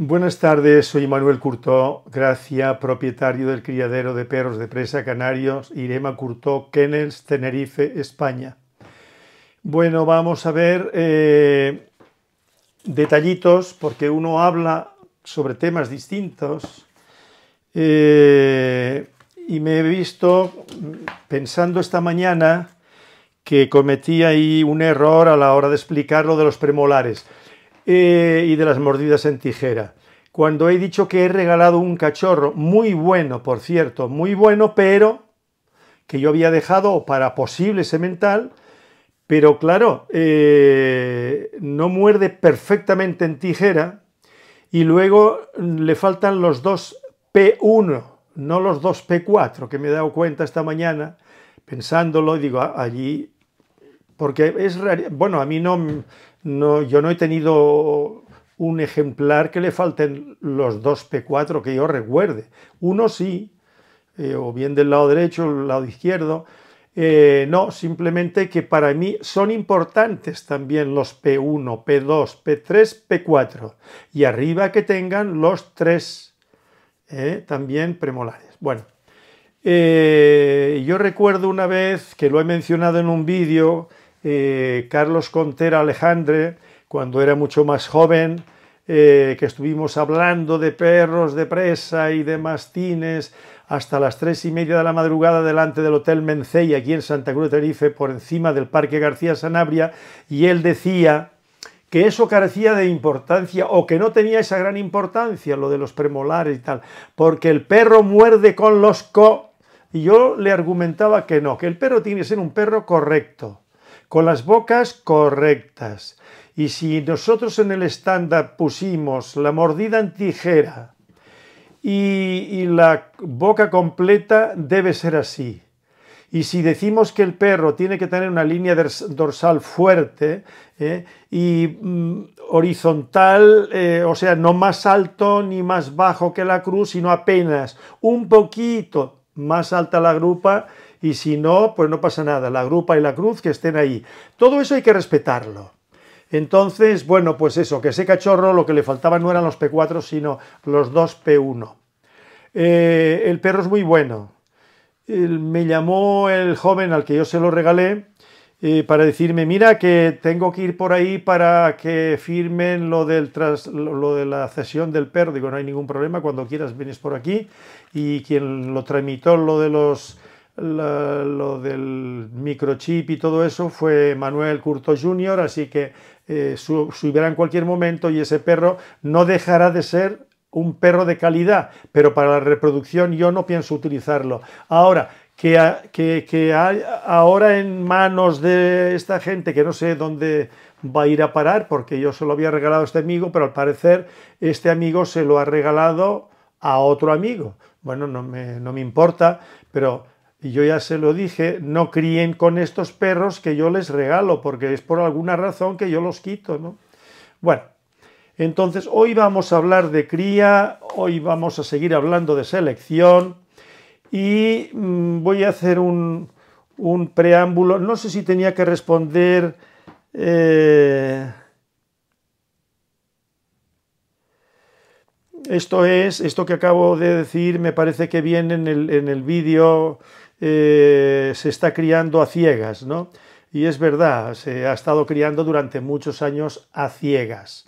Buenas tardes, soy Manuel Curtó Gracia, propietario del criadero de perros de presa canarios Irema Curtó, Kennels, Tenerife, España. Bueno, vamos a ver eh, detallitos porque uno habla sobre temas distintos eh, y me he visto pensando esta mañana que cometí ahí un error a la hora de explicar lo de los premolares. Eh, y de las mordidas en tijera. Cuando he dicho que he regalado un cachorro, muy bueno, por cierto, muy bueno, pero que yo había dejado para posible semental, pero claro, eh, no muerde perfectamente en tijera y luego le faltan los dos P1, no los dos P4, que me he dado cuenta esta mañana pensándolo, digo, ah, allí, porque es bueno, a mí no, yo no he tenido un ejemplar que le falten los dos P4 que yo recuerde. Uno sí, eh, o bien del lado derecho o del lado izquierdo. Eh, no, simplemente que para mí son importantes también los P1, P2, P3, P4. Y arriba que tengan los tres eh, también premolares. Bueno, yo recuerdo una vez que lo he mencionado en un vídeo eh, Carlos Contera Alejandre, cuando era mucho más joven, eh, que estuvimos hablando de perros de presa y de mastines hasta las tres y media de la madrugada delante del Hotel Mencey, aquí en Santa Cruz de Tenerife, por encima del Parque García Sanabria, y él decía que eso carecía de importancia o que no tenía esa gran importancia, lo de los premolares y tal, porque el perro muerde con los co... Y yo le argumentaba que no, que el perro tiene que ser un perro correcto, con las bocas correctas. Y si nosotros en el estándar pusimos la mordida en tijera y, la boca completa, debe ser así. Y si decimos que el perro tiene que tener una línea dorsal fuerte ¿eh? y mm, horizontal, eh, o sea, no más alto ni más bajo que la cruz, sino apenas un poquito más alta la grupa, y si no, pues no pasa nada, la grupa y la cruz que estén ahí. Todo eso hay que respetarlo. Entonces, bueno, pues eso, que ese cachorro lo que le faltaba no eran los P4, sino los dos P1. Eh, el perro es muy bueno. me llamó el joven al que yo se lo regalé eh, para decirme, mira que tengo que ir por ahí para que firmen lo, del tras, lo de la cesión del perro. Digo, no hay ningún problema, cuando quieras vienes por aquí. Y quien lo tramitó, lo de los lo, del microchip y todo eso fue Manuel Curto Jr., así que eh, subirá en cualquier momento y ese perro no dejará de ser un perro de calidad, pero para la reproducción yo no pienso utilizarlo. Ahora, que, ahora en manos de esta gente que no sé dónde va a ir a parar, porque yo se lo había regalado a este amigo, pero al parecer este amigo se lo ha regalado a otro amigo. Bueno, no me, no me importa, pero y yo ya se lo dije, no críen con estos perros que yo les regalo, porque es por alguna razón que yo los quito, ¿no? Bueno, entonces hoy vamos a hablar de cría, hoy vamos a seguir hablando de selección y mm, voy a hacer un, un, preámbulo, no sé si tenía que responder... Eh, esto es, esto que acabo de decir me parece que viene en el, en el vídeo eh, se está criando a ciegas, ¿no? Y es verdad, se ha estado criando durante muchos años a ciegas.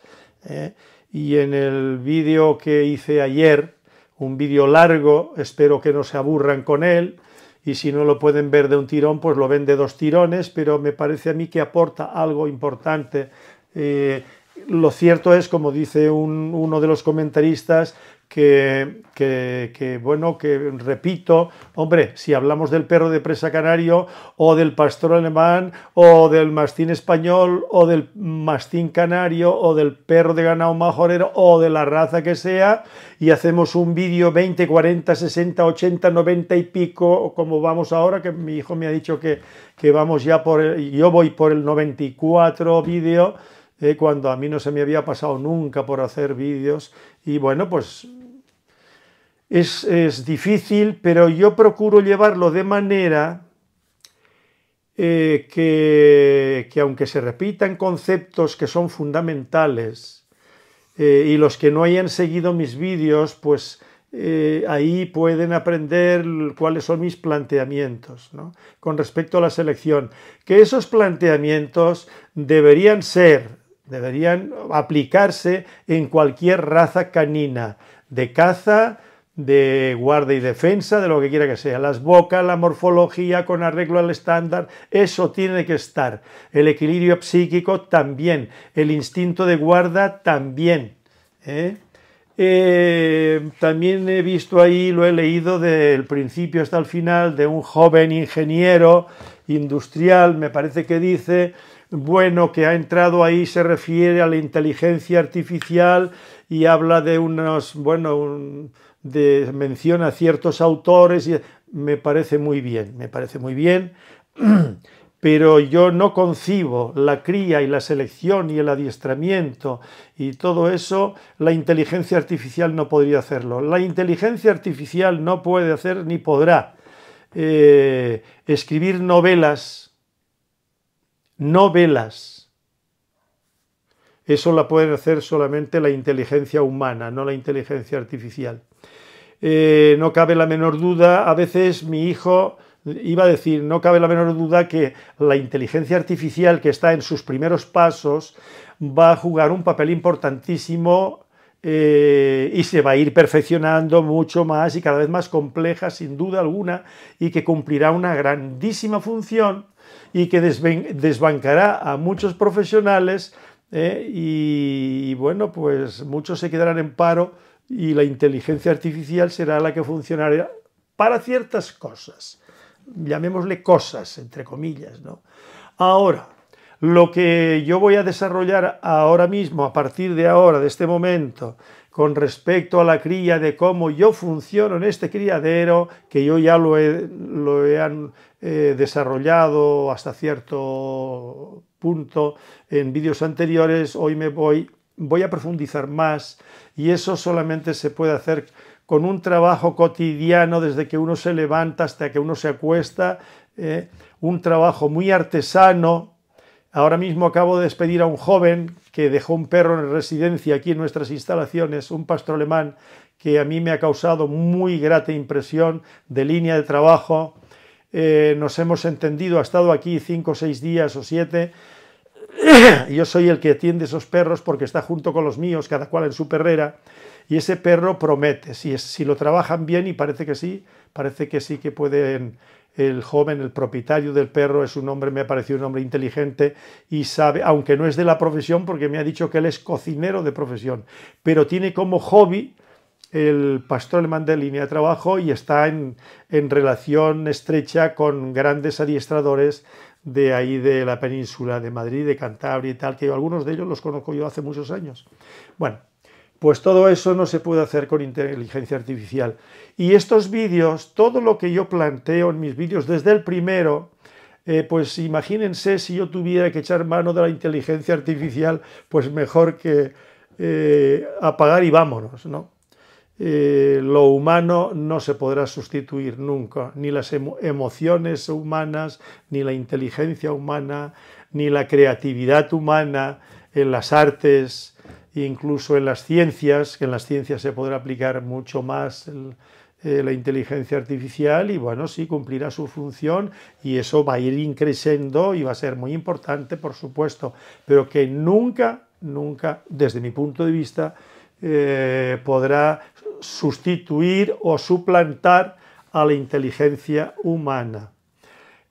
¿eh? Y en el vídeo que hice ayer, un vídeo largo, espero que no se aburran con él, y si no lo pueden ver de un tirón, pues lo ven de dos tirones, pero me parece a mí que aporta algo importante eh, lo cierto es, como dice uno de los comentaristas, que, bueno, que repito, hombre, si hablamos del perro de presa canario o del pastor alemán o del mastín español o del mastín canario o del perro de ganado majorero o de la raza que sea y hacemos un vídeo 20, 40, 60, 80, 90 y pico, como vamos ahora, que mi hijo me ha dicho que, vamos ya por, yo voy por el 94 vídeo eh, cuando a mí no se me había pasado nunca por hacer vídeos y bueno, pues es, difícil, pero yo procuro llevarlo de manera eh, que, aunque se repitan conceptos que son fundamentales eh, y los que no hayan seguido mis vídeos, pues ahí pueden aprender cuáles son mis planteamientos con respecto a la selección. Que esos planteamientos deberían ser deberían aplicarse en cualquier raza canina, de caza, de guarda y defensa, de lo que quiera que sea. Las bocas, la morfología con arreglo al estándar, eso tiene que estar. El equilibrio psíquico también, el instinto de guarda también. ¿eh? Eh, también he visto ahí, lo he leído del principio hasta el final, de un joven ingeniero industrial, me parece que dice, bueno que ha entrado ahí se refiere a la inteligencia artificial y habla de unos, bueno, de, menciona a ciertos autores y me parece muy bien, me parece muy bien, pero yo no concibo la cría y la selección y el adiestramiento y todo eso, la inteligencia artificial no podría hacerlo. La inteligencia artificial no puede hacer ni podrá eh, escribir novelas no velas. Eso la puede hacer solamente la inteligencia humana, no la inteligencia artificial. Eh, no cabe la menor duda, a veces mi hijo iba a decir, no cabe la menor duda que la inteligencia artificial que está en sus primeros pasos va a jugar un papel importantísimo eh, y se va a ir perfeccionando mucho más y cada vez más compleja, sin duda alguna, y que cumplirá una grandísima función y que desbancará a muchos profesionales eh, y, bueno, pues muchos se quedarán en paro y la inteligencia artificial será la que funcionará para ciertas cosas, llamémosle cosas, entre comillas, ¿no? Ahora, lo que yo voy a desarrollar ahora mismo, a partir de ahora, de este momento, con respecto a la cría, de cómo yo funciono en este criadero, que yo ya lo lo he, eh, desarrollado hasta cierto punto en vídeos anteriores, hoy me voy, voy a profundizar más y eso solamente se puede hacer con un trabajo cotidiano desde que uno se levanta hasta que uno se acuesta, eh, un trabajo muy artesano. Ahora mismo acabo de despedir a un joven que dejó un perro en residencia aquí en nuestras instalaciones, un pastor alemán que a mí me ha causado muy grata impresión de línea de trabajo, eh, nos hemos entendido, ha estado aquí cinco, seis días o siete, yo soy el que atiende esos perros porque está junto con los míos, cada cual en su perrera, y ese perro promete, si, es, si lo trabajan bien, y parece que sí, parece que sí que pueden el joven, el propietario del perro, es un hombre, me ha parecido un hombre inteligente y sabe, aunque no es de la profesión, porque me ha dicho que él es cocinero de profesión, pero tiene como hobby el pastor alemán de línea de trabajo y está en, relación estrecha con grandes adiestradores de ahí de la península de Madrid, de Cantabria y tal, que algunos de ellos los conozco yo hace muchos años. Bueno, pues todo eso no se puede hacer con inteligencia artificial. Y estos vídeos, todo lo que yo planteo en mis vídeos desde el primero, eh, pues imagínense si yo tuviera que echar mano de la inteligencia artificial, pues mejor que eh, apagar y vámonos, ¿no? Eh, lo humano no se podrá sustituir nunca, ni las emociones humanas, ni la inteligencia humana, ni la creatividad humana en las artes, incluso en las ciencias, que en las ciencias se podrá aplicar mucho más eh, la inteligencia artificial y bueno, sí, cumplirá su función y eso va a ir increciendo y va a ser muy importante, por supuesto, pero que nunca, nunca, desde mi punto de vista, eh, podrá sustituir o suplantar a la inteligencia humana.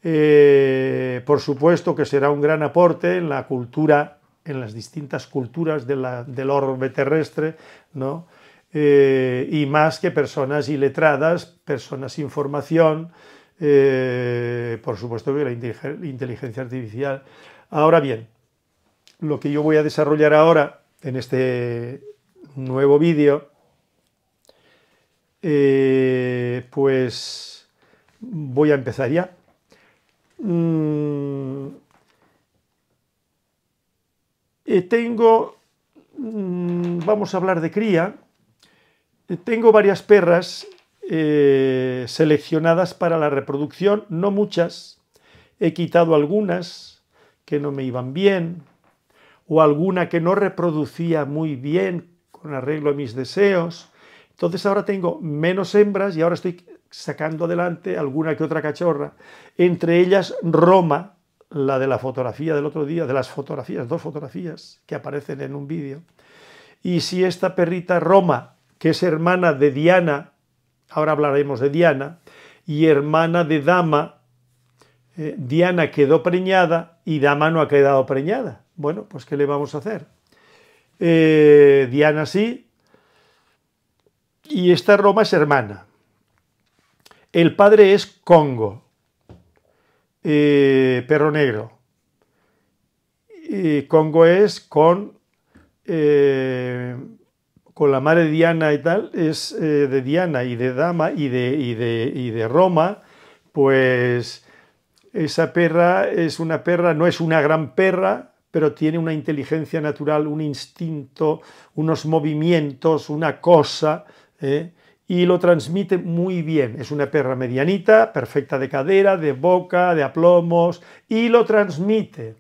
Eh, por supuesto que será un gran aporte en la cultura, en las distintas culturas la, del orbe terrestre, ¿no? Eh, y más que personas iletradas, personas sin formación, eh, por supuesto que la inteligencia artificial. Ahora bien, lo que yo voy a desarrollar ahora en este nuevo vídeo eh, pues voy a empezar ya. Mm, eh, tengo, mm, vamos a hablar de cría, eh, tengo varias perras seleccionadas para la reproducción, no muchas, he quitado algunas que no me iban bien, o alguna que no reproducía muy bien con arreglo a mis deseos, entonces ahora tengo menos hembras y ahora estoy sacando adelante alguna que otra cachorra. Entre ellas Roma, la de la fotografía del otro día, de las fotografías, dos fotografías que aparecen en un vídeo. Y si esta perrita Roma, que es hermana de Diana, ahora hablaremos de Diana, y hermana de Dama, eh, Diana quedó preñada y Dama no ha quedado preñada. Bueno, pues ¿qué le vamos a hacer? Eh, Diana sí, y esta Roma es hermana. El padre es Congo, eh, perro negro. Y Congo es con, eh, con la madre Diana y tal, es eh, de Diana y de Dama y y de Roma, pues esa perra es una perra, no es una gran perra, pero tiene una inteligencia natural, un instinto, unos movimientos, una cosa ¿eh? y lo transmite muy bien. Es una perra medianita, perfecta de cadera, de boca, de aplomos, y lo transmite.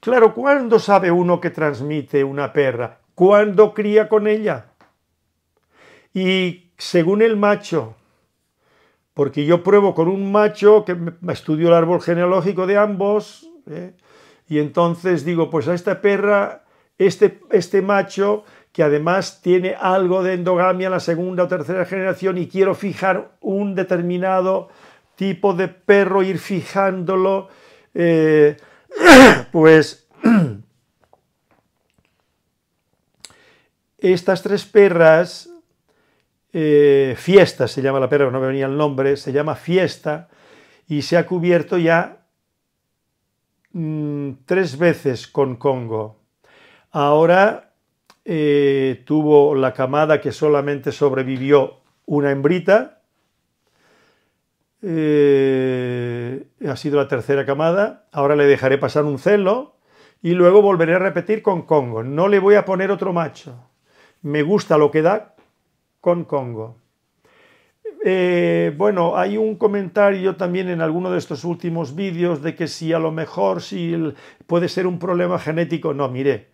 Claro, ¿cuándo sabe uno que transmite una perra? ¿Cuándo cría con ella. Y según el macho, porque yo pruebo con un macho que estudió el árbol genealógico de ambos, ¿eh? y entonces digo, pues a esta perra, este, este macho que además tiene algo de endogamia en la segunda o tercera generación y quiero fijar un determinado tipo de perro, ir fijándolo, eh, pues estas tres perras, eh, Fiesta se llama la perra, no me venía el nombre, se llama Fiesta y se ha cubierto ya mm, tres veces con Congo. Ahora eh, tuvo la camada que solamente sobrevivió una hembrita, eh, ha sido la tercera camada, ahora le dejaré pasar un celo y luego volveré a repetir con Congo. No le voy a poner otro macho, me gusta lo que da con Congo. Eh, bueno, hay un comentario también en alguno de estos últimos vídeos de que si a lo mejor si puede ser un problema genético, no, miré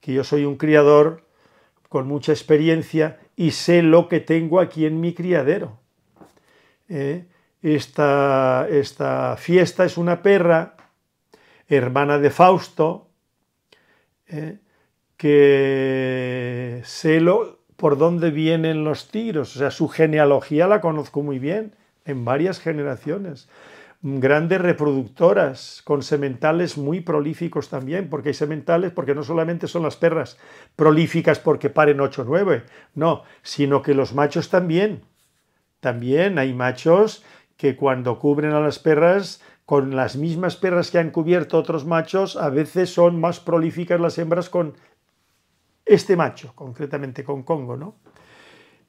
que yo soy un criador con mucha experiencia y sé lo que tengo aquí en mi criadero. ¿eh? Esta, fiesta es una perra, hermana de Fausto, ¿eh? que sé por dónde vienen los tiros, o sea, su genealogía la conozco muy bien, en varias generaciones grandes reproductoras con sementales muy prolíficos también, porque hay sementales, porque no solamente son las perras prolíficas porque paren 8 o 9, no, sino que los machos también. También hay machos que cuando cubren a las perras, con las mismas perras que han cubierto otros machos, a veces son más prolíficas las hembras con este macho, concretamente con Congo, ¿no?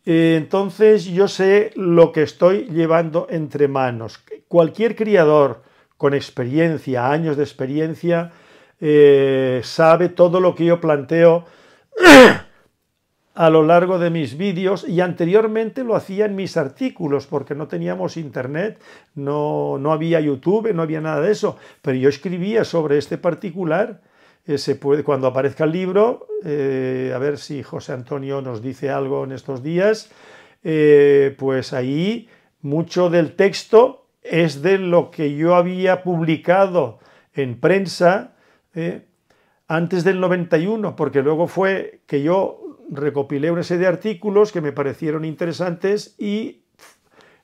Eh, entonces yo sé lo que estoy llevando entre manos. Cualquier criador con experiencia, años de experiencia, eh, sabe todo lo que yo planteo a lo largo de mis vídeos y anteriormente lo hacía en mis artículos porque no teníamos internet, no, no había YouTube, no había nada de eso, pero yo escribía sobre este particular eh, cuando aparezca el libro, eh, a ver si José Antonio nos dice algo en estos días, eh, pues ahí mucho del texto es de lo que yo había publicado en prensa antes del 91, porque luego fue que yo recopilé una serie de artículos que me parecieron interesantes y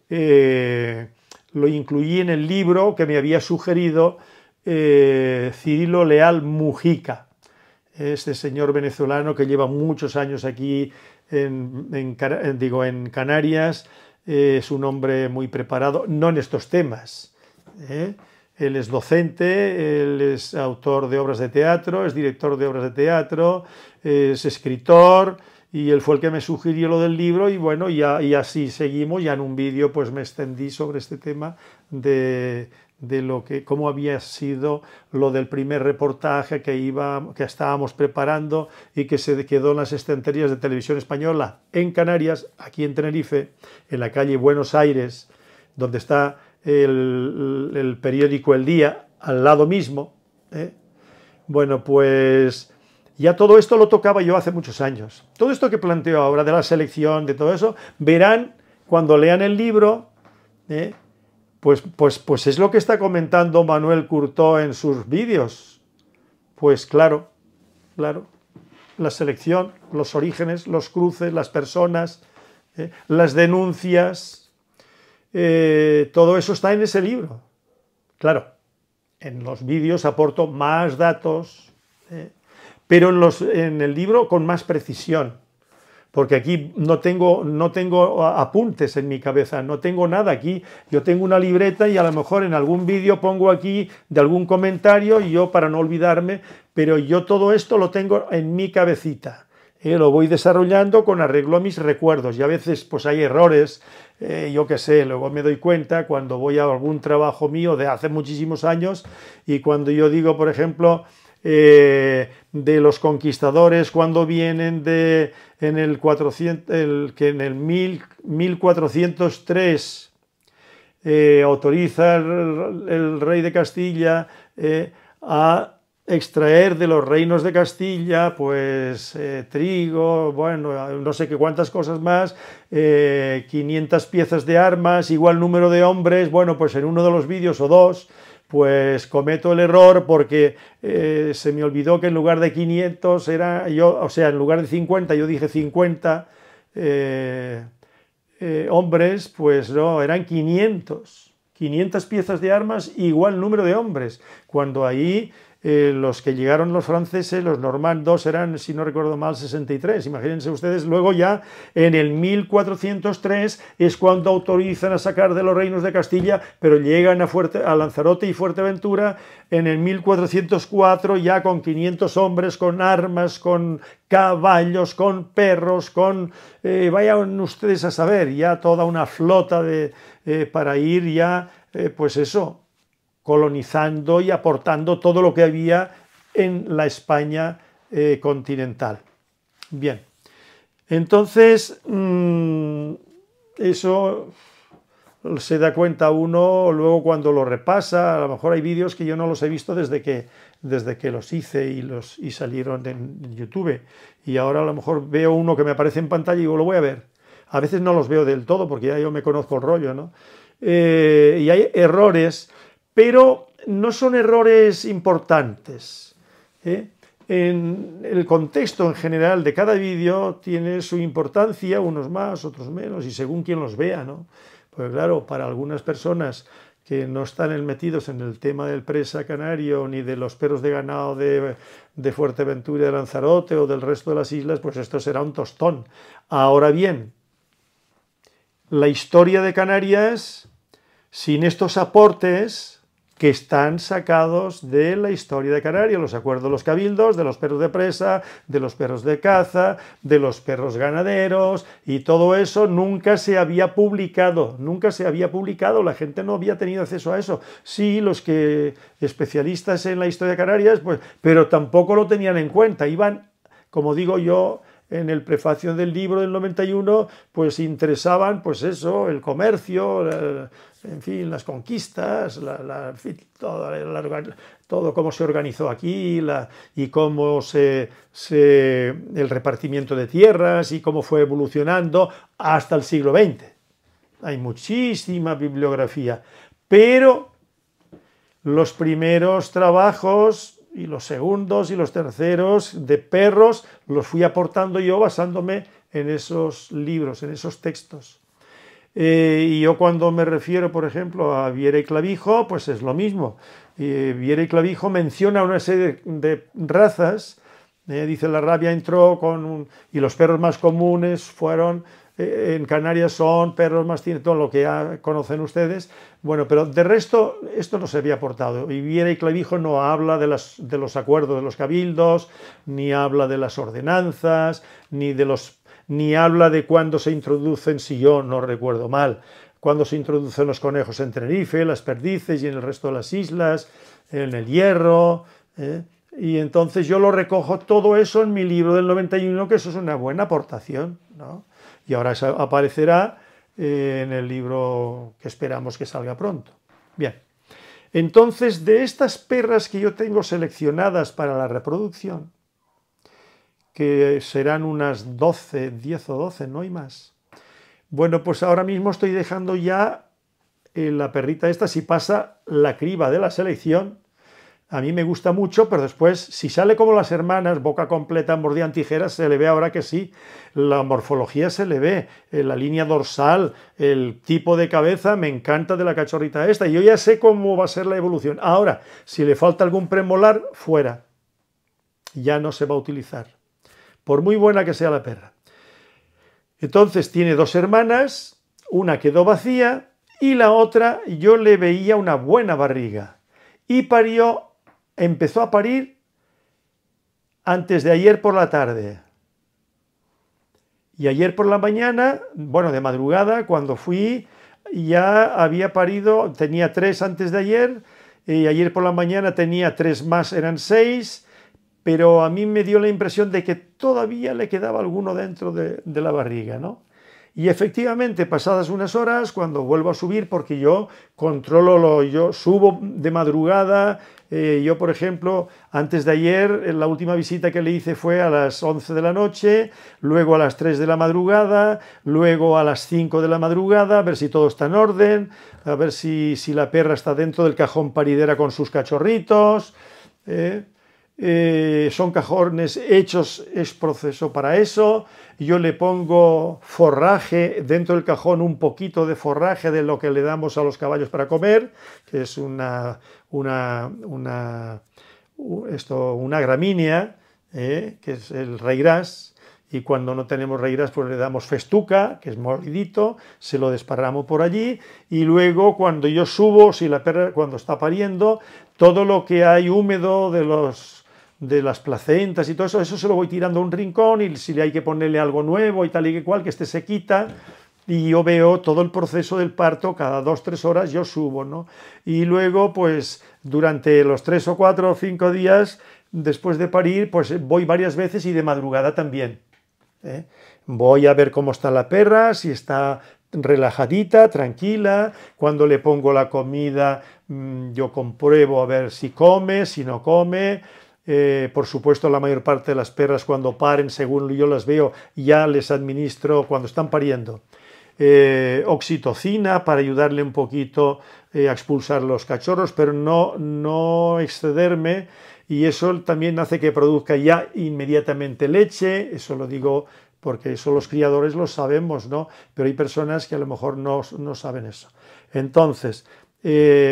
lo incluí en el libro que me había sugerido eh, Cirilo Leal Mujica, este señor venezolano que lleva muchos años aquí en, eh, digo, en Canarias, eh, es un hombre muy preparado, no en estos temas. Él es docente, él es autor de obras de teatro, es director de obras de teatro, es escritor y él fue el que me sugirió lo del libro y bueno, y, y así seguimos, ya en un vídeo pues me extendí sobre este tema de, de lo que cómo había sido lo del primer reportaje que iba que estábamos preparando y que se quedó en las estanterías de televisión española en Canarias, aquí en Tenerife, en la calle Buenos Aires, donde está el, periódico El Día, al lado mismo. ¿eh? Bueno, pues ya todo esto lo tocaba yo hace muchos años. Todo esto que planteo ahora de la selección, de todo eso, verán cuando lean el libro. ¿eh? Pues, pues, pues, es lo que está comentando Manuel Curtó en sus vídeos. Pues claro, claro. La selección, los orígenes, los cruces, las personas, eh, las denuncias, eh, todo eso está en ese libro. Claro, en los vídeos aporto más datos, eh, pero en, los, en el libro con más precisión porque aquí no tengo, no tengo apuntes en mi cabeza, no tengo nada aquí. Yo tengo una libreta y a lo mejor en algún vídeo pongo aquí de algún comentario y yo para no olvidarme, pero yo todo esto lo tengo en mi cabecita. ¿eh? lo voy desarrollando con arreglo a mis recuerdos y a veces pues hay errores, eh, yo qué sé, luego me doy cuenta cuando voy a algún trabajo mío de hace muchísimos años y cuando yo digo, por ejemplo, eh, de los conquistadores cuando vienen de, en el, que en el 1403 eh, autoriza el, rey de Castilla eh, a extraer de los reinos de Castilla, pues eh, trigo, bueno, no sé qué cuántas cosas más, 500 piezas de armas, igual número de hombres, bueno, pues en uno de los vídeos o dos pues cometo el error porque eh, se me olvidó que en lugar de 500 era yo, o sea, en lugar de 50 yo dije 50 eh, eh, hombres, pues no, eran 500. 500 piezas de armas igual número de hombres, cuando ahí eh, los que llegaron los franceses, los normandos eran, si no recuerdo mal, 63. Imagínense ustedes, luego ya en el 1403 es cuando autorizan a sacar de los reinos de Castilla, pero llegan a, Fuerte, a Lanzarote y Fuerteventura en el 1404 ya con 500 hombres, con armas, con caballos, con perros, con... Eh, vayan ustedes a saber, ya toda una flota de, eh, para ir ya, pues eso, colonizando y aportando todo lo que había en la España eh, continental. Bien, entonces mm, eso se da cuenta uno luego cuando lo repasa, a lo mejor hay vídeos que yo no los he visto desde que, desde que los hice y, los, y salieron en YouTube, y ahora a lo mejor veo uno que me aparece en pantalla y digo, lo voy a ver. A veces no los veo del todo porque ya yo me conozco el rollo, eh, y hay errores pero no son errores importantes. ¿eh? En el contexto en general de cada vídeo tiene su importancia, unos más, otros menos, y según quien los vea, ¿no? Porque claro, para algunas personas que no están metidos en el tema del presa canario ni de los perros de ganado de, de, Fuerteventura, de Lanzarote o del resto de las islas, pues esto será un tostón. Ahora bien, la historia de Canarias, sin estos aportes, que están sacados de la historia de Canarias, los acuerdos de los cabildos, de los perros de presa, de los perros de caza, de los perros ganaderos, y todo eso nunca se había publicado, nunca se había publicado, la gente no había tenido acceso a eso. Sí, los que especialistas en la historia de Canarias, pues, pero tampoco lo tenían en cuenta, iban, como digo yo, en el prefacio del libro del 91, pues interesaban, pues eso, el comercio, eh, en fin, las conquistas, todo, cómo se organizó aquí y cómo se, el repartimiento de tierras y cómo fue evolucionando hasta el siglo XX. Hay muchísima bibliografía, pero los primeros trabajos y los segundos y los terceros de perros los fui aportando yo basándome en esos libros, en esos textos. Eh, y yo cuando me refiero, por ejemplo, a Viera y Clavijo, pues es lo mismo. Eh, Viera y Clavijo menciona una serie de, razas. Eh, dice, la rabia entró con... y los perros más comunes fueron... en Canarias son perros más todo lo que conocen ustedes. Bueno, pero de resto, esto no se había aportado. Y Viera y Clavijo no habla de, las, de los acuerdos de los cabildos, ni habla de las ordenanzas, ni de los ni habla de cuándo se introducen, si yo no recuerdo mal, cuándo se introducen los conejos en Tenerife, las perdices y en el resto de las islas, en el hierro. ¿eh? Y entonces yo lo recojo todo eso en mi libro del 91, que eso es una buena aportación. Y ahora aparecerá eh, en el libro que esperamos que salga pronto. Bien, entonces de estas perras que yo tengo seleccionadas para la reproducción, que serán unas 12, 10 o 12, no hay más. Bueno, pues ahora mismo estoy dejando ya eh, la perrita esta, si pasa la criba de la selección, a mí me gusta mucho, pero después, si sale como las hermanas, boca completa, mordían tijeras, se le ve ahora que sí, la morfología se le ve, eh, la línea dorsal, el tipo de cabeza, me encanta de la cachorrita esta, y yo ya sé cómo va a ser la evolución. Ahora, si le falta algún premolar, fuera, ya no se va a utilizar por muy buena que sea la perra. Entonces tiene dos hermanas, una quedó vacía y la otra yo le veía una buena barriga. Y parió, empezó a parir antes de ayer por la tarde. Y ayer por la mañana, bueno, de madrugada, cuando fui, ya había parido, tenía tres antes de ayer, y ayer por la mañana tenía tres más, eran seis, pero a mí me dio la impresión de que todavía le quedaba alguno dentro de, la barriga, ¿no? Y efectivamente, pasadas unas horas, cuando vuelvo a subir, porque yo controlo, lo, yo subo de madrugada, eh, yo por ejemplo, antes de ayer, eh, la última visita que le hice fue a las 11 de la noche, luego a las 3 de la madrugada, luego a las 5 de la madrugada, a ver si todo está en orden, a ver si, si la perra está dentro del cajón paridera con sus cachorritos. Eh. Eh, son cajones hechos, es proceso para eso. Yo le pongo forraje dentro del cajón, un poquito de forraje de lo que le damos a los caballos para comer, que es una, una, una, esto, una gramínea, eh, que es el reirás y cuando no tenemos reiras pues le damos festuca, que es molidito, se lo desparramos por allí y luego cuando yo subo, si la perra cuando está pariendo, todo lo que hay húmedo de los de las placentas y todo eso, eso se lo voy tirando a un rincón y si le hay que ponerle algo nuevo y tal y que cual, que este se quita y yo veo todo el proceso del parto, cada dos, tres horas yo subo, ¿no? Y luego, pues, durante los tres o cuatro o cinco días después de parir, pues voy varias veces y de madrugada también. ¿eh? Voy a ver cómo está la perra, si está relajadita, tranquila, cuando le pongo la comida, mm, yo compruebo a ver si come, si no come, eh, por supuesto, la mayor parte de las perras cuando paren, según yo las veo, ya les administro cuando están pariendo. Eh, oxitocina para ayudarle un poquito eh, a expulsar los cachorros, pero no, no excederme y eso también hace que produzca ya inmediatamente leche, eso lo digo porque eso los criadores lo sabemos, ¿no? Pero hay personas que a lo mejor no, no saben eso. Entonces,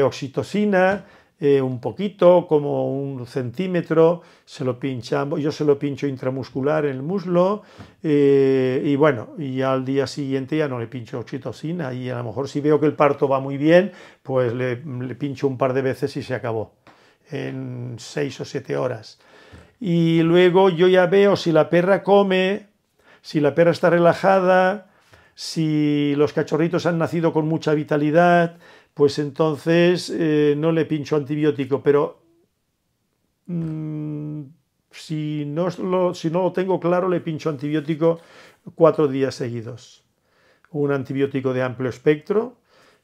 oxitocina, eh, un poquito, como un centímetro, se lo pinchamos, yo se lo pincho intramuscular en el muslo eh, y bueno, y al día siguiente ya no le pincho oxitocina y a lo mejor si veo que el parto va muy bien, pues le pincho un par de veces y se acabó en seis o siete horas. Y luego yo ya veo si la perra come, si la perra está relajada, si los cachorritos han nacido con mucha vitalidad, pues entonces eh, no le pincho antibiótico, pero mm, si, no lo, no tengo claro, le pincho antibiótico cuatro días seguidos. Un antibiótico de amplio espectro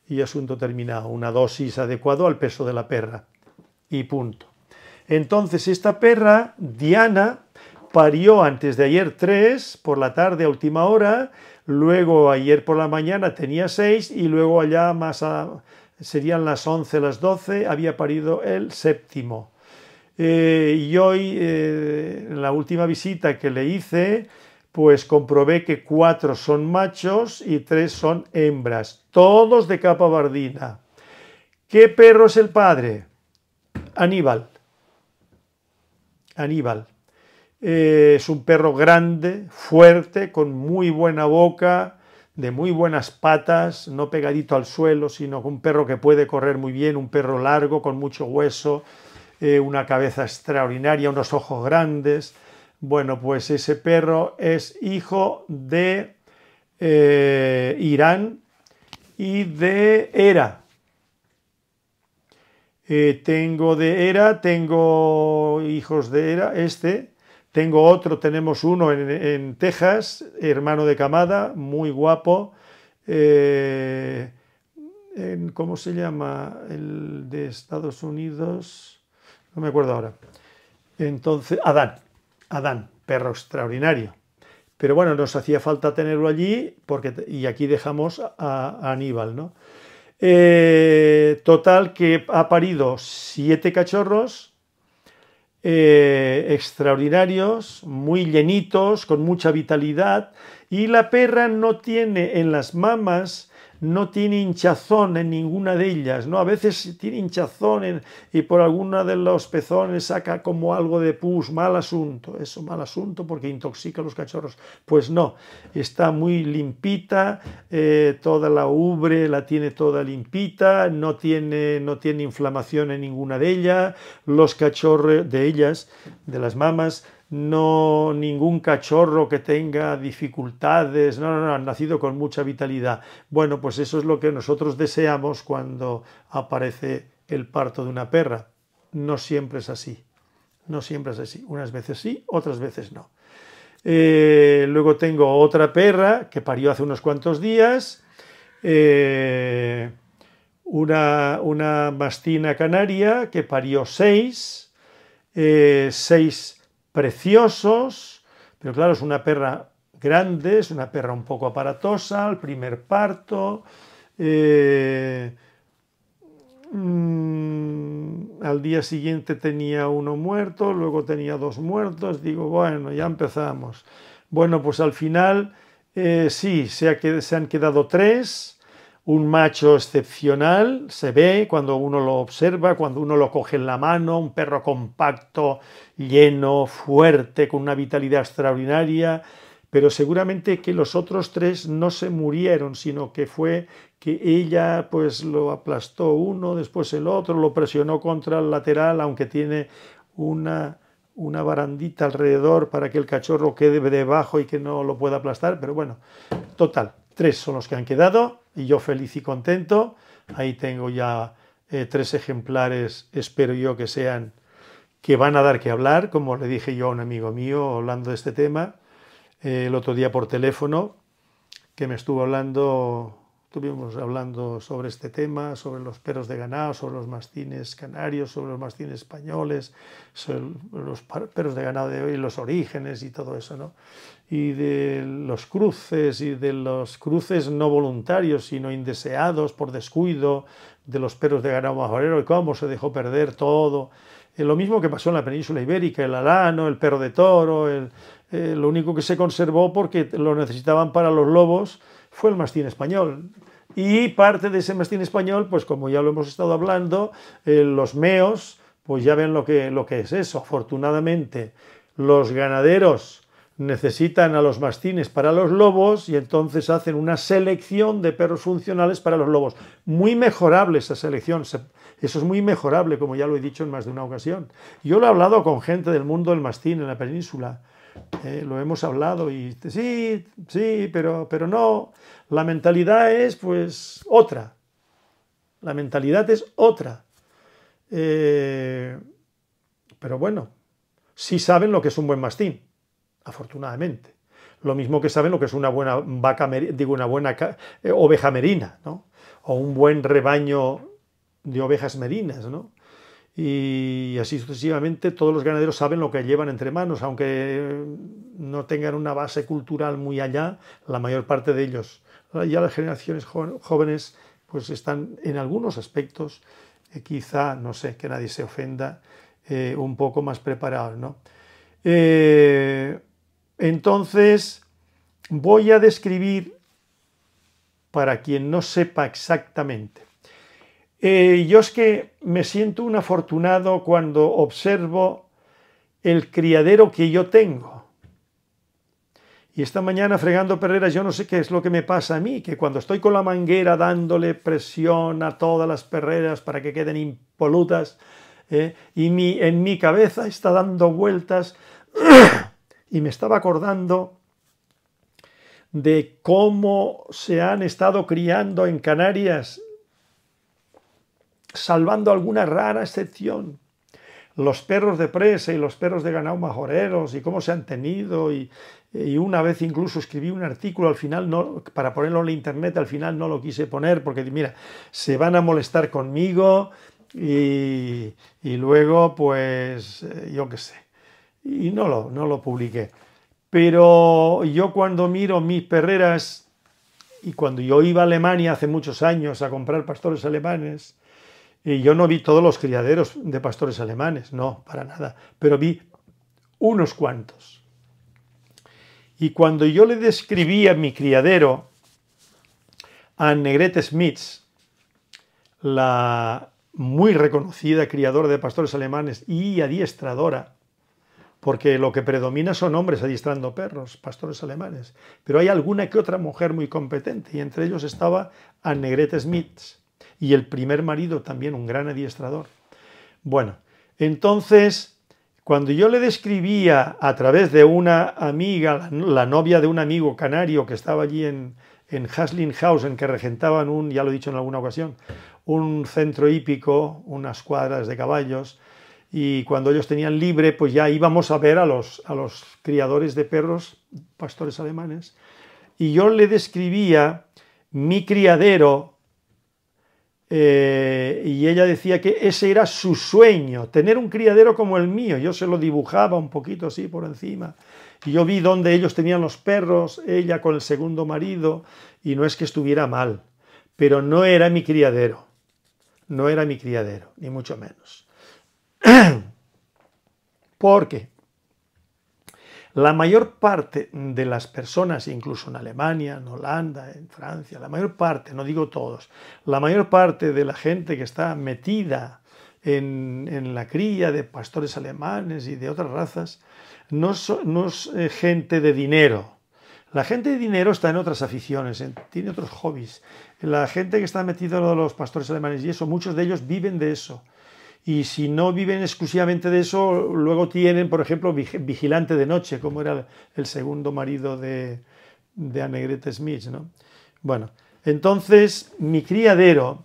y asunto terminado. Una dosis adecuada al peso de la perra. Y punto. Entonces esta perra, Diana, parió antes de ayer tres por la tarde a última hora, luego ayer por la mañana tenía seis y luego allá más a, serían las 11, las 12, había parido el séptimo. Eh, y hoy, eh, en la última visita que le hice, pues comprobé que cuatro son machos y tres son hembras, todos de capa bardina. ¿Qué perro es el padre? Aníbal. Aníbal. Eh, es un perro grande, fuerte, con muy buena boca, de muy buenas patas, no pegadito al suelo, sino un perro que puede correr muy bien, un perro largo, con mucho hueso, eh, una cabeza extraordinaria, unos ojos grandes. Bueno, pues ese perro es hijo de eh, Irán y de Era eh, tengo de Era tengo hijos de Era este, tengo otro, tenemos uno en, Texas, hermano de Camada, muy guapo. Eh, en, ¿Cómo se llama? El de Estados Unidos. No me acuerdo ahora. Entonces, Adán, Adán, perro extraordinario. Pero bueno, nos hacía falta tenerlo allí porque, y aquí dejamos a, Aníbal, ¿no? Eh, total que ha parido siete cachorros eh, extraordinarios, muy llenitos, con mucha vitalidad, y la perra no tiene en las mamas no tiene hinchazón en ninguna de ellas, ¿no? A veces tiene hinchazón y por alguna de los pezones saca como algo de pus, mal asunto, eso, mal asunto porque intoxica a los cachorros. Pues no, está muy limpita, eh, toda la ubre la tiene toda limpita, no tiene, no tiene inflamación en ninguna de ellas, los cachorros de ellas, de las mamas, no ningún cachorro que tenga dificultades, no, no, no, han nacido con mucha vitalidad. Bueno, pues eso es lo que nosotros deseamos cuando aparece el parto de una perra. No siempre es así, no siempre es así. Unas veces sí, otras veces no. Eh, luego tengo otra perra que parió hace unos cuantos días, eh, una, una mastina canaria que parió seis, eh, seis preciosos, pero claro, es una perra grande, es una perra un poco aparatosa, el primer parto. Eh, mm, al día siguiente tenía uno muerto, luego tenía dos muertos, digo, bueno, ya empezamos. Bueno, pues al final eh, sí, se han quedado tres un macho excepcional, se ve cuando uno lo observa, cuando uno lo coge en la mano, un perro compacto, lleno, fuerte, con una vitalidad extraordinaria, pero seguramente que los otros tres no se murieron, sino que fue que ella pues lo aplastó uno, después el otro, lo presionó contra el lateral, aunque tiene una una barandita alrededor para que el cachorro quede debajo y que no lo pueda aplastar, pero bueno, total, tres son los que han quedado y yo feliz y contento. Ahí tengo ya eh, tres ejemplares, espero yo que sean, que van a dar que hablar, como le dije yo a un amigo mío hablando de este tema eh, el otro día por teléfono, que me estuvo hablando, estuvimos hablando sobre este tema, sobre los perros de ganado, sobre los mastines canarios, sobre los mastines españoles, sobre los perros de ganado de hoy, los orígenes y todo eso, ¿no? y de los cruces y de los cruces no voluntarios sino indeseados por descuido de los perros de ganado majorero y cómo se dejó perder todo. Eh, lo mismo que pasó en la península ibérica, el alano, el perro de toro, el, eh, lo único que se conservó porque lo necesitaban para los lobos fue el mastín español. Y parte de ese mastín español, pues como ya lo hemos estado hablando, eh, los meos, pues ya ven lo que, lo que es eso. Afortunadamente, los ganaderos necesitan a los mastines para los lobos y entonces hacen una selección de perros funcionales para los lobos. Muy mejorable esa selección, eso es muy mejorable, como ya lo he dicho en más de una ocasión. Yo lo he hablado con gente del mundo del mastín en la península, eh, lo hemos hablado y sí, sí, pero, pero no, la mentalidad es pues otra, la mentalidad es otra. Eh, pero bueno, sí saben lo que es un buen mastín afortunadamente. Lo mismo que saben lo que es una buena vaca, digo, una buena eh, oveja merina, ¿no? O un buen rebaño de ovejas merinas, ¿no? Y así sucesivamente todos los ganaderos saben lo que llevan entre manos, aunque no tengan una base cultural muy allá, la mayor parte de ellos. Ya las generaciones jóvenes pues están en algunos aspectos, eh, quizá, no sé, que nadie se ofenda, eh, un poco más preparados, ¿no? Entonces, voy a describir para quien no sepa exactamente. Eh, yo es que me siento un afortunado cuando observo el criadero que yo tengo. Y esta mañana fregando perreras, yo no sé qué es lo que me pasa a mí, que cuando estoy con la manguera dándole presión a todas las perreras para que queden impolutas, eh, y en mi cabeza está dando vueltas y me estaba acordando de cómo se han estado criando en Canarias, salvando alguna rara excepción, los perros de presa y los perros de ganado majoreros y cómo se han tenido y, una vez incluso escribí un artículo al final no, para ponerlo en la internet, al final no lo quise poner porque mira, se van a molestar conmigo y, y luego pues eh, yo qué sé y no lo, no lo publiqué. Pero yo cuando miro mis perreras y cuando yo iba a Alemania hace muchos años a comprar pastores alemanes, y eh, yo no vi todos los criaderos de pastores alemanes, no, para nada, pero vi unos cuantos. Y cuando yo le describía mi criadero a Negrete Smith la muy reconocida criadora de pastores alemanes y adiestradora, porque lo que predomina son hombres adiestrando perros, pastores alemanes, pero hay alguna que otra mujer muy competente, y entre ellos estaba negrete Smith, y el primer marido también un gran adiestrador. Bueno, entonces, cuando yo le describía a través de una amiga, la novia de un amigo canario que estaba allí en, en Haslinghausen, que regentaban un, ya lo he dicho en alguna ocasión, un centro hípico, unas cuadras de caballos, y cuando ellos tenían libre, pues ya íbamos a ver a los, a los criadores de perros, pastores alemanes, y yo le describía mi criadero eh, y ella decía que ese era su sueño, tener un criadero como el mío. Yo se lo dibujaba un poquito así por encima. Y yo vi dónde ellos tenían los perros, ella con el segundo marido, y no es que estuviera mal, pero no era mi criadero. No era mi criadero, ni mucho menos. Porque la mayor parte de las personas, incluso en Alemania, en Holanda, en Francia, la mayor parte, no digo todos, la mayor parte de la gente que está metida en, la cría de pastores alemanes y de otras razas, no, es eh, gente de dinero. La gente de dinero está en otras aficiones, tiene otros hobbies. La gente que está metida en los pastores alemanes y eso, muchos de ellos viven de eso. Y si no viven exclusivamente de eso, luego tienen, por ejemplo, Vigilante de Noche, como era el segundo marido de, de Smith. Bueno, entonces, mi criadero,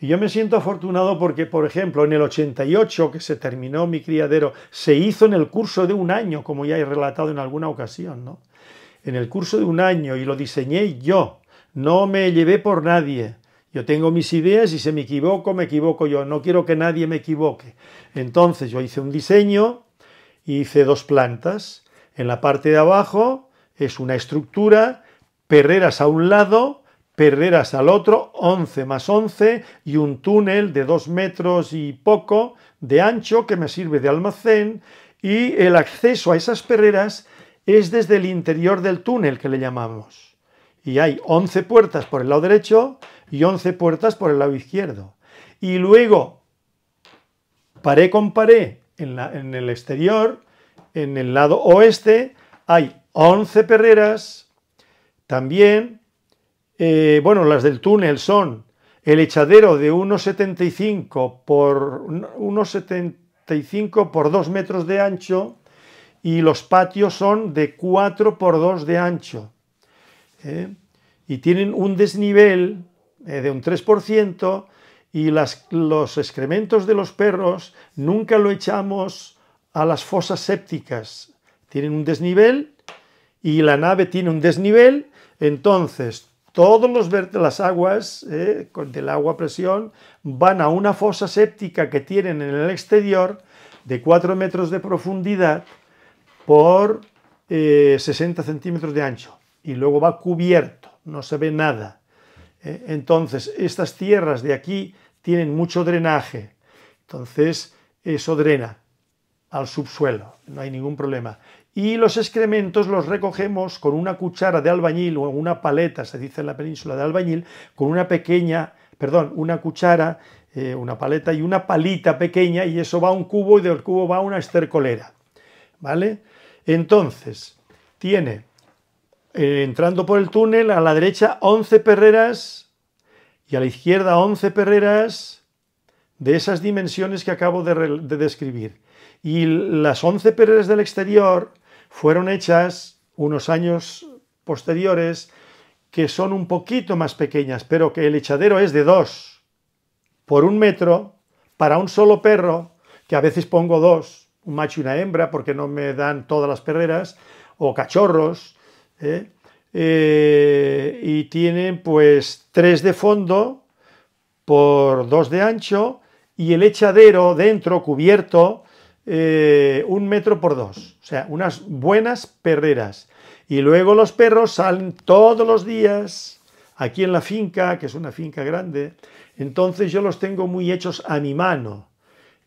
y yo me siento afortunado porque, por ejemplo, en el 88, que se terminó mi criadero, se hizo en el curso de un año, como ya he relatado en alguna ocasión, En el curso de un año, y lo diseñé yo, no me llevé por nadie yo tengo mis ideas y si me equivoco, me equivoco yo. No quiero que nadie me equivoque. Entonces yo hice un diseño y hice dos plantas. En la parte de abajo es una estructura, perreras a un lado, perreras al otro, 11 más 11, y un túnel de dos metros y poco de ancho que me sirve de almacén, y el acceso a esas perreras es desde el interior del túnel que le llamamos. Y hay 11 puertas por el lado derecho y 11 puertas por el lado izquierdo. Y luego, paré con paré, en, el exterior, en el lado oeste, hay 11 perreras, también, eh, bueno, las del túnel son el echadero de 1,75 por 1,75 por 2 metros de ancho y los patios son de 4 por 2 de ancho. ¿eh? Y tienen un desnivel eh, de un 3% y los excrementos de los perros nunca lo echamos a las fosas sépticas. Tienen un desnivel y la nave tiene un desnivel, entonces todos todas las aguas eh, del agua a presión van a una fosa séptica que tienen en el exterior de 4 metros de profundidad por 60 eh, centímetros de ancho y luego va cubierto, no se ve nada. Eh, entonces, estas tierras de aquí tienen mucho drenaje, entonces eso drena al subsuelo, no hay ningún problema. Y los excrementos los recogemos con una cuchara de albañil o una paleta, se dice en la península de albañil, con una pequeña, perdón, una cuchara, eh, una paleta y una palita pequeña y eso va a un cubo y del cubo va a una estercolera. ¿Vale? Entonces, tiene eh, entrando por el túnel, a la derecha 11 perreras y a la izquierda 11 perreras de esas dimensiones que acabo de, describir. Y las 11 perreras del exterior fueron hechas unos años posteriores que son un poquito más pequeñas, pero que el echadero es de dos por un metro para un solo perro, que a veces pongo dos, un macho y una hembra, porque no me dan todas las perreras, o cachorros, ¿eh? Eh, y tienen pues tres de fondo por dos de ancho y el echadero dentro cubierto eh, un metro por dos, o sea, unas buenas perreras. Y luego los perros salen todos los días aquí en la finca, que es una finca grande, entonces yo los tengo muy hechos a mi mano,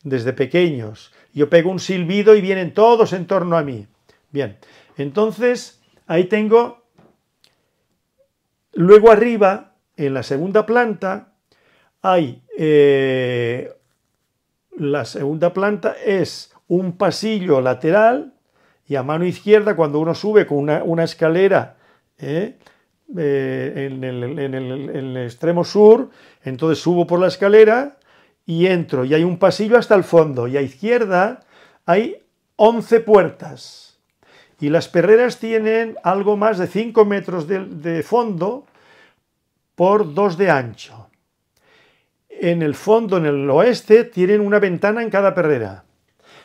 desde pequeños. Yo pego un silbido y vienen todos en torno a mí. Bien, entonces Ahí tengo, luego arriba, en la segunda planta, hay, eh, la segunda planta es un pasillo lateral y a mano izquierda cuando uno sube con una, escalera ¿eh? Eh, en, el, en, el, extremo sur, entonces subo por la escalera y entro y hay un pasillo hasta el fondo y a izquierda hay 11 puertas y las perreras tienen algo más de 5 metros de, fondo por 2 de ancho. En el fondo, en el oeste, tienen una ventana en cada perrera.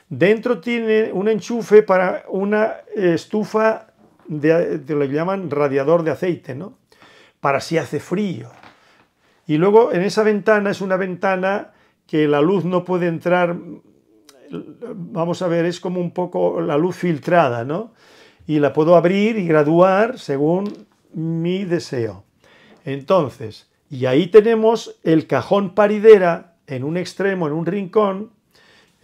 Dentro tiene un enchufe para una estufa de, llaman radiador de aceite, ¿no? Para si hace frío. Y luego en esa ventana es una ventana que la luz no puede entrar vamos a ver, es como un poco la luz filtrada, ¿no? Y la puedo abrir y graduar según mi deseo. Entonces, y ahí tenemos el cajón paridera en un extremo, en un rincón,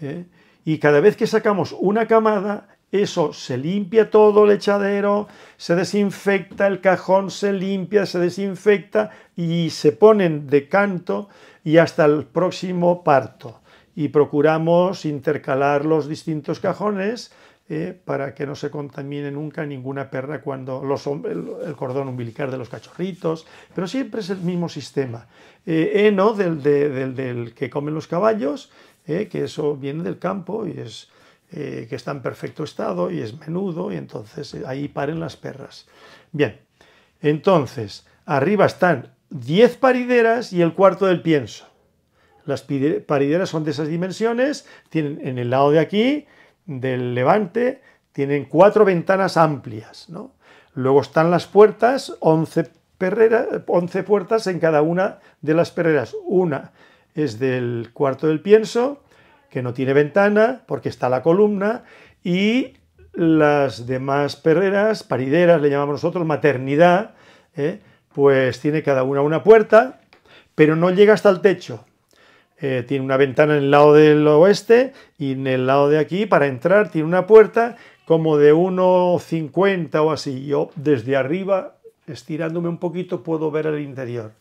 ¿eh? y cada vez que sacamos una camada, eso se limpia todo el echadero, se desinfecta el cajón, se limpia, se desinfecta y se ponen de canto y hasta el próximo parto y procuramos intercalar los distintos cajones eh, para que no se contamine nunca ninguna perra cuando los, el, cordón umbilical de los cachorritos, pero siempre es el mismo sistema. Eh, heno del, que comen los caballos, eh, que eso viene del campo y es eh, que está en perfecto estado y es menudo y entonces ahí paren las perras. Bien, entonces arriba están 10 parideras y el cuarto del pienso. Las parideras son de esas dimensiones, tienen en el lado de aquí, del levante, tienen cuatro ventanas amplias, ¿no? Luego están las puertas, 11, puertas en cada una de las perreras. Una es del cuarto del pienso, que no tiene ventana porque está la columna, y las demás perreras, parideras, le llamamos nosotros, maternidad, ¿eh? pues tiene cada una una puerta, pero no llega hasta el techo. Eh, tiene una ventana en el lado del oeste y en el lado de aquí para entrar tiene una puerta como de 1,50 o así. Yo desde arriba, estirándome un poquito, puedo ver el interior.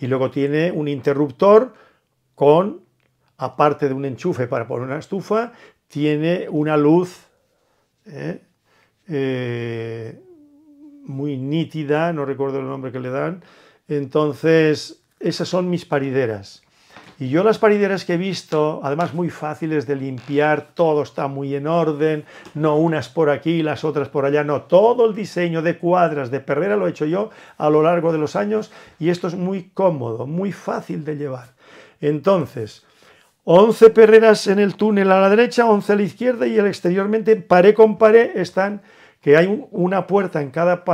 Y luego tiene un interruptor con, aparte de un enchufe para poner una estufa, tiene una luz ¿eh? Eh, muy nítida, no recuerdo el nombre que le dan. Entonces, esas son mis parideras. Y yo las parideras que he visto, además muy fáciles de limpiar, todo está muy en orden, no unas por aquí, las otras por allá, no, todo el diseño de cuadras de perrera lo he hecho yo a lo largo de los años y esto es muy cómodo, muy fácil de llevar. Entonces, 11 perreras en el túnel a la derecha, 11 a la izquierda y el exteriormente, paré con paré, están que hay una puerta en cada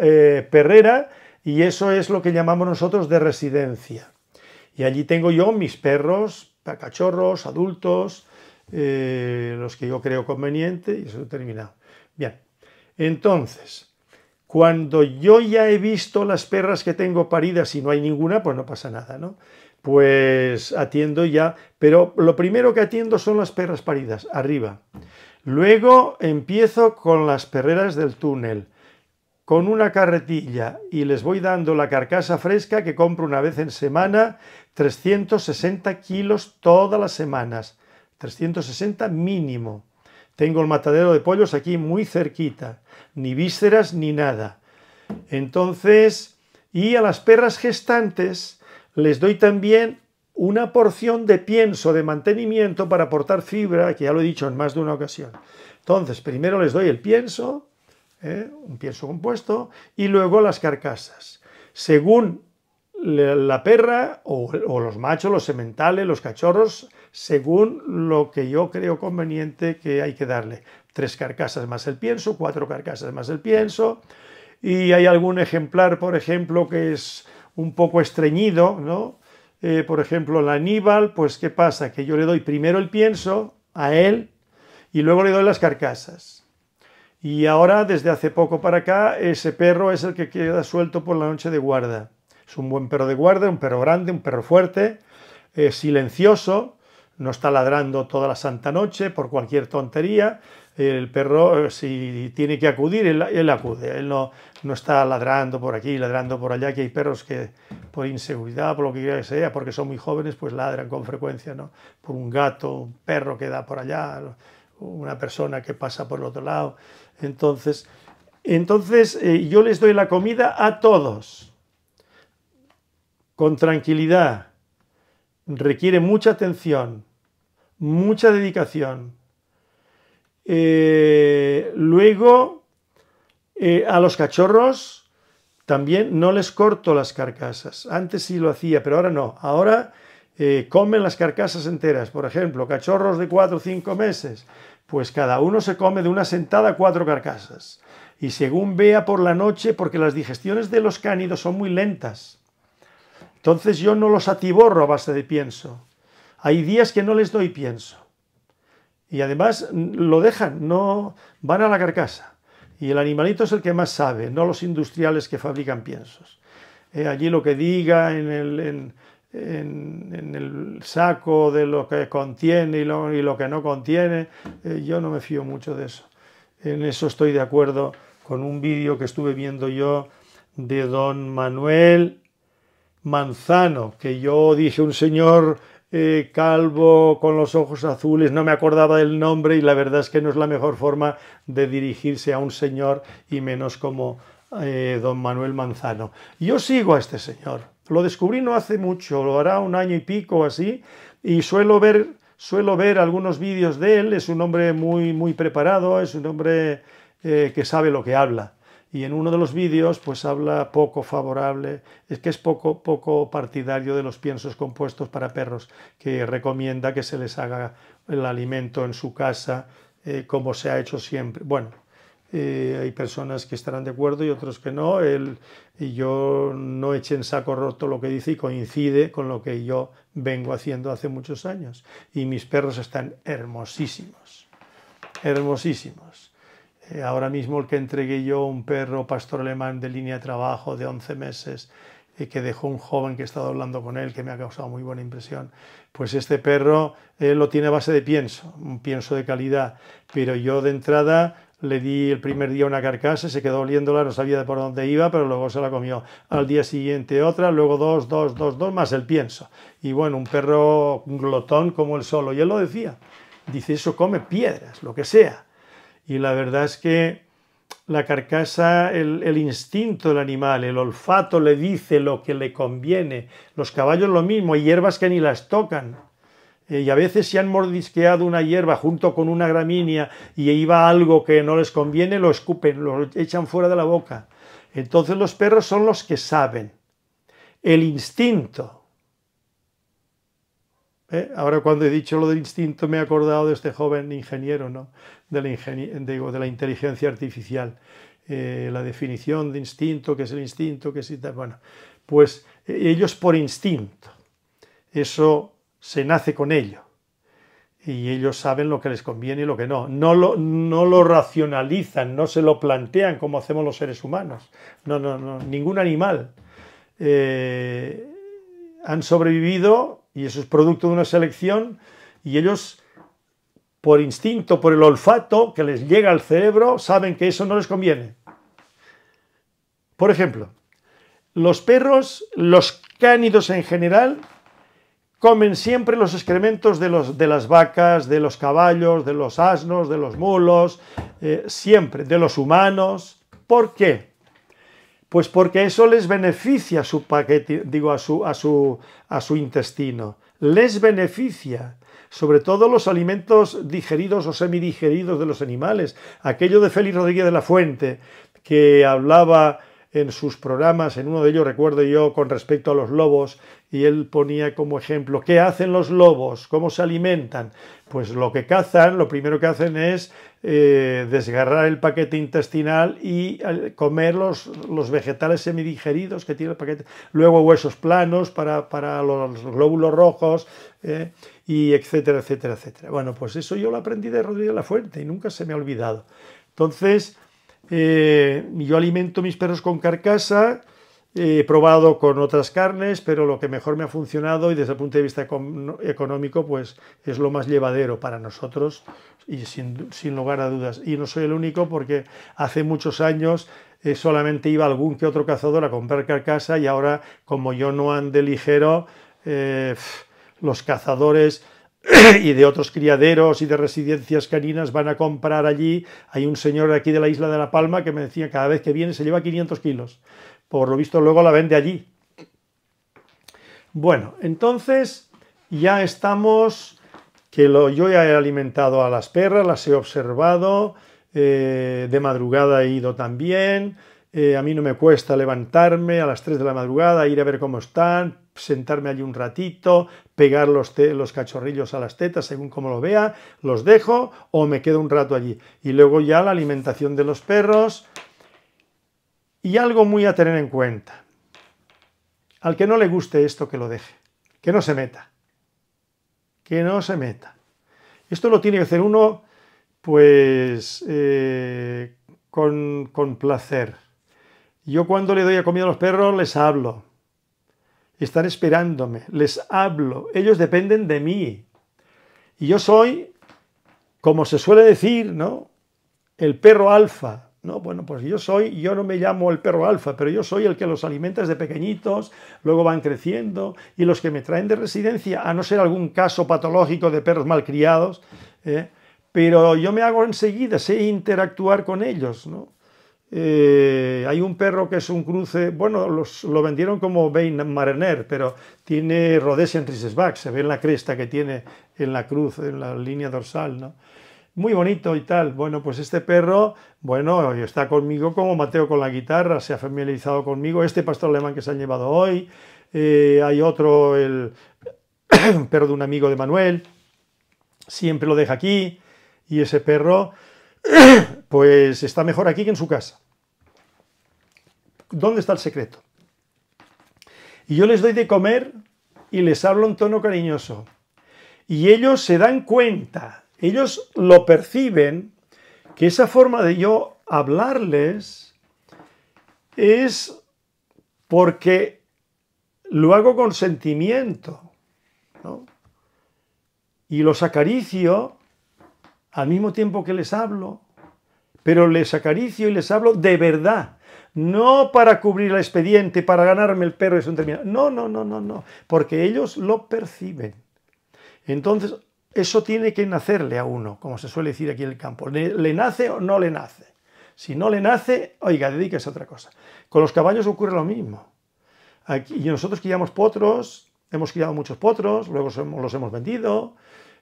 eh, perrera y eso es lo que llamamos nosotros de residencia. Y allí tengo yo mis perros, cachorros, adultos, eh, los que yo creo conveniente, y eso he terminado. Bien, entonces, cuando yo ya he visto las perras que tengo paridas y no hay ninguna, pues no pasa nada, ¿no? Pues atiendo ya, pero lo primero que atiendo son las perras paridas, arriba. Luego empiezo con las perreras del túnel con una carretilla y les voy dando la carcasa fresca que compro una vez en semana, 360 kilos todas las semanas, 360 mínimo. Tengo el matadero de pollos aquí muy cerquita, ni vísceras ni nada. Entonces, y a las perras gestantes les doy también una porción de pienso de mantenimiento para aportar fibra, que ya lo he dicho en más de una ocasión. Entonces, primero les doy el pienso, ¿eh? un pienso compuesto, y luego las carcasas. Según la perra o, los machos, los sementales, los cachorros, según lo que yo creo conveniente que hay que darle. Tres carcasas más el pienso, cuatro carcasas más el pienso. Y hay algún ejemplar, por ejemplo, que es un poco estreñido, ¿no? Eh, por ejemplo, el Aníbal, pues ¿qué pasa? Que yo le doy primero el pienso a él y luego le doy las carcasas. Y ahora, desde hace poco para acá, ese perro es el que queda suelto por la noche de guarda. Es un buen perro de guarda, un perro grande, un perro fuerte, eh, silencioso, no está ladrando toda la santa noche por cualquier tontería. El perro, eh, si tiene que acudir, él, acude. Él no, no, está ladrando por aquí, ladrando por allá, que hay perros que por inseguridad, por lo que sea, porque son muy jóvenes, pues ladran con frecuencia, ¿no? Por un gato, un perro que da por allá una persona que pasa por el otro lado. Entonces, entonces eh, yo les doy la comida a todos, con tranquilidad. Requiere mucha atención, mucha dedicación. Eh, luego, eh, a los cachorros también no les corto las carcasas. Antes sí lo hacía, pero ahora no. Ahora eh, comen las carcasas enteras, por ejemplo, cachorros de 4 o 5 meses, pues cada uno se come de una sentada cuatro carcasas. Y según vea por la noche, porque las digestiones de los cánidos son muy lentas. Entonces yo no los atiborro a base de pienso. Hay días que no les doy pienso. Y además lo dejan, no van a la carcasa. Y el animalito es el que más sabe, no los industriales que fabrican piensos. Eh, allí lo que diga en, el, en, el saco de lo que contiene y lo, que no contiene, eh, yo no me fío mucho de eso. En eso estoy de acuerdo con un vídeo que estuve viendo yo de don Manuel Manzano, que yo dije un señor eh, calvo con los ojos azules, no me acordaba del nombre y la verdad es que no es la mejor forma de dirigirse a un señor y menos como eh, don Manuel Manzano. Yo sigo a este señor lo descubrí no hace mucho, lo hará un año y pico así, y suelo ver, suelo ver algunos vídeos de él, es un hombre muy, muy preparado, es un hombre eh, que sabe lo que habla. Y en uno de los vídeos pues habla poco favorable, es que es poco, poco partidario de los piensos compuestos para perros, que recomienda que se les haga el alimento en su casa, eh, como se ha hecho siempre. Bueno, eh, hay personas que estarán de acuerdo y otros que no. Él y yo no eche en saco roto lo que dice y coincide con lo que yo vengo haciendo hace muchos años. Y mis perros están hermosísimos, hermosísimos. Eh, ahora mismo el que entregué yo, un perro pastor alemán de línea de trabajo de 11 meses, eh, que dejó un joven que he estado hablando con él, que me ha causado muy buena impresión, pues este perro eh, lo tiene a base de pienso, un pienso de calidad. Pero yo de entrada le di el primer día una carcasa, se quedó oliéndola, no sabía de por dónde iba, pero luego se la comió. Al día siguiente otra, luego dos, dos, dos, dos, más el pienso. Y bueno, un perro glotón como el solo, y él lo decía, dice, eso come piedras, lo que sea. Y la verdad es que la carcasa, el, instinto del animal, el olfato le dice lo que le conviene, los caballos lo mismo, y hierbas que ni las tocan. Eh, y a veces si han mordisqueado una hierba junto con una gramínea y iba algo que no les conviene, lo escupen, lo echan fuera de la boca. Entonces los perros son los que saben. El instinto. ¿Eh? Ahora cuando he dicho lo del instinto me he acordado de este joven ingeniero, ¿no? de la, de inteligencia artificial. Eh, la definición de instinto, que es el instinto, que es... Bueno, pues ellos por instinto. Eso se nace con ello. Y ellos saben lo que les conviene y lo que no. No lo, no lo racionalizan, no se lo plantean como hacemos los seres humanos. No, no, no, ningún animal. Eh, han sobrevivido y eso es producto de una selección y ellos por instinto, por el olfato que les llega al cerebro, saben que eso no les conviene. Por ejemplo, los perros, los cánidos en general, comen siempre los excrementos de, los, de las vacas, de los caballos, de los asnos, de los mulos, eh, siempre, de los humanos. ¿Por qué? Pues porque eso les beneficia su paquete, digo, a su, a su, a su intestino. Les beneficia sobre todo los alimentos digeridos o semidigeridos de los animales. Aquello de Félix Rodríguez de la Fuente, que hablaba en sus programas, en uno de ellos recuerdo yo con respecto a los lobos, y él ponía como ejemplo, ¿qué hacen los lobos? ¿Cómo se alimentan? Pues lo que cazan, lo primero que hacen es eh, desgarrar el paquete intestinal y comer los, los, vegetales semidigeridos que tiene el paquete, luego huesos planos para, los glóbulos rojos, eh, y etcétera, etcétera, etcétera. Bueno, pues eso yo lo aprendí de Rodríguez Fuerte y nunca se me ha olvidado. Entonces, eh, yo alimento mis perros con carcasa, he probado con otras carnes, pero lo que mejor me ha funcionado y desde el punto de vista económico, pues es lo más llevadero para nosotros y sin, lugar a dudas. Y no soy el único porque hace muchos años eh, solamente iba algún que otro cazador a comprar carcasa y ahora, como yo no ande ligero, eh, los cazadores y de otros criaderos y de residencias caninas van a comprar allí. Hay un señor aquí de la isla de La Palma que me decía cada vez que viene se lleva 500 kilos. Por lo visto luego la vende allí. Bueno, entonces ya estamos, que lo, yo ya he alimentado a las perras, las he observado, eh, de madrugada he ido también, eh, a mí no me cuesta levantarme a las 3 de la madrugada, ir a ver cómo están, sentarme allí un ratito, pegar los, los cachorrillos a las tetas, según como lo vea, los dejo o me quedo un rato allí. Y luego ya la alimentación de los perros. Y algo muy a tener en cuenta. Al que no le guste esto, que lo deje. Que no se meta. Que no se meta. Esto lo tiene que hacer uno, pues, eh, con placer. Yo cuando le doy a comida a los perros les hablo, están esperándome, les hablo, ellos dependen de mí. Y yo soy, como se suele decir, ¿no? El perro alfa, ¿no? Bueno, pues yo soy, yo no me llamo el perro alfa, pero yo soy el que los alimenta desde pequeñitos, luego van creciendo, y los que me traen de residencia, a no ser algún caso patológico de perros malcriados, ¿eh? pero yo me hago enseguida, sé interactuar con ellos, ¿no? Eh, hay un perro que es un cruce, bueno, lo vendieron como Bain Mariner, pero tiene Rhodesian Trisesback, se ve en la cresta que tiene en la cruz, en la línea dorsal, ¿no? Muy bonito y tal. Bueno, pues este perro, bueno, está conmigo como Mateo con la guitarra, se ha familiarizado conmigo. Este pastor alemán que se han llevado hoy, eh, hay otro, el perro de un amigo de Manuel, siempre lo deja aquí, y ese perro, pues está mejor aquí que en su casa. ¿Dónde está el secreto? Y yo les doy de comer y les hablo en tono cariñoso. Y ellos se dan cuenta, ellos lo perciben, que esa forma de yo hablarles es porque lo hago con sentimiento. Y los acaricio al mismo tiempo que les hablo, pero les acaricio y les hablo de verdad. No para cubrir el expediente, para ganarme el perro y un termina. No, no, no, no, no. Porque ellos lo perciben. Entonces, eso tiene que nacerle a uno, como se suele decir aquí en el campo. ¿Le, nace o no le nace? Si no le nace, oiga, dedíquese a otra cosa. Con los caballos ocurre lo mismo. Aquí, y nosotros criamos potros, hemos criado muchos potros, luego los hemos vendido,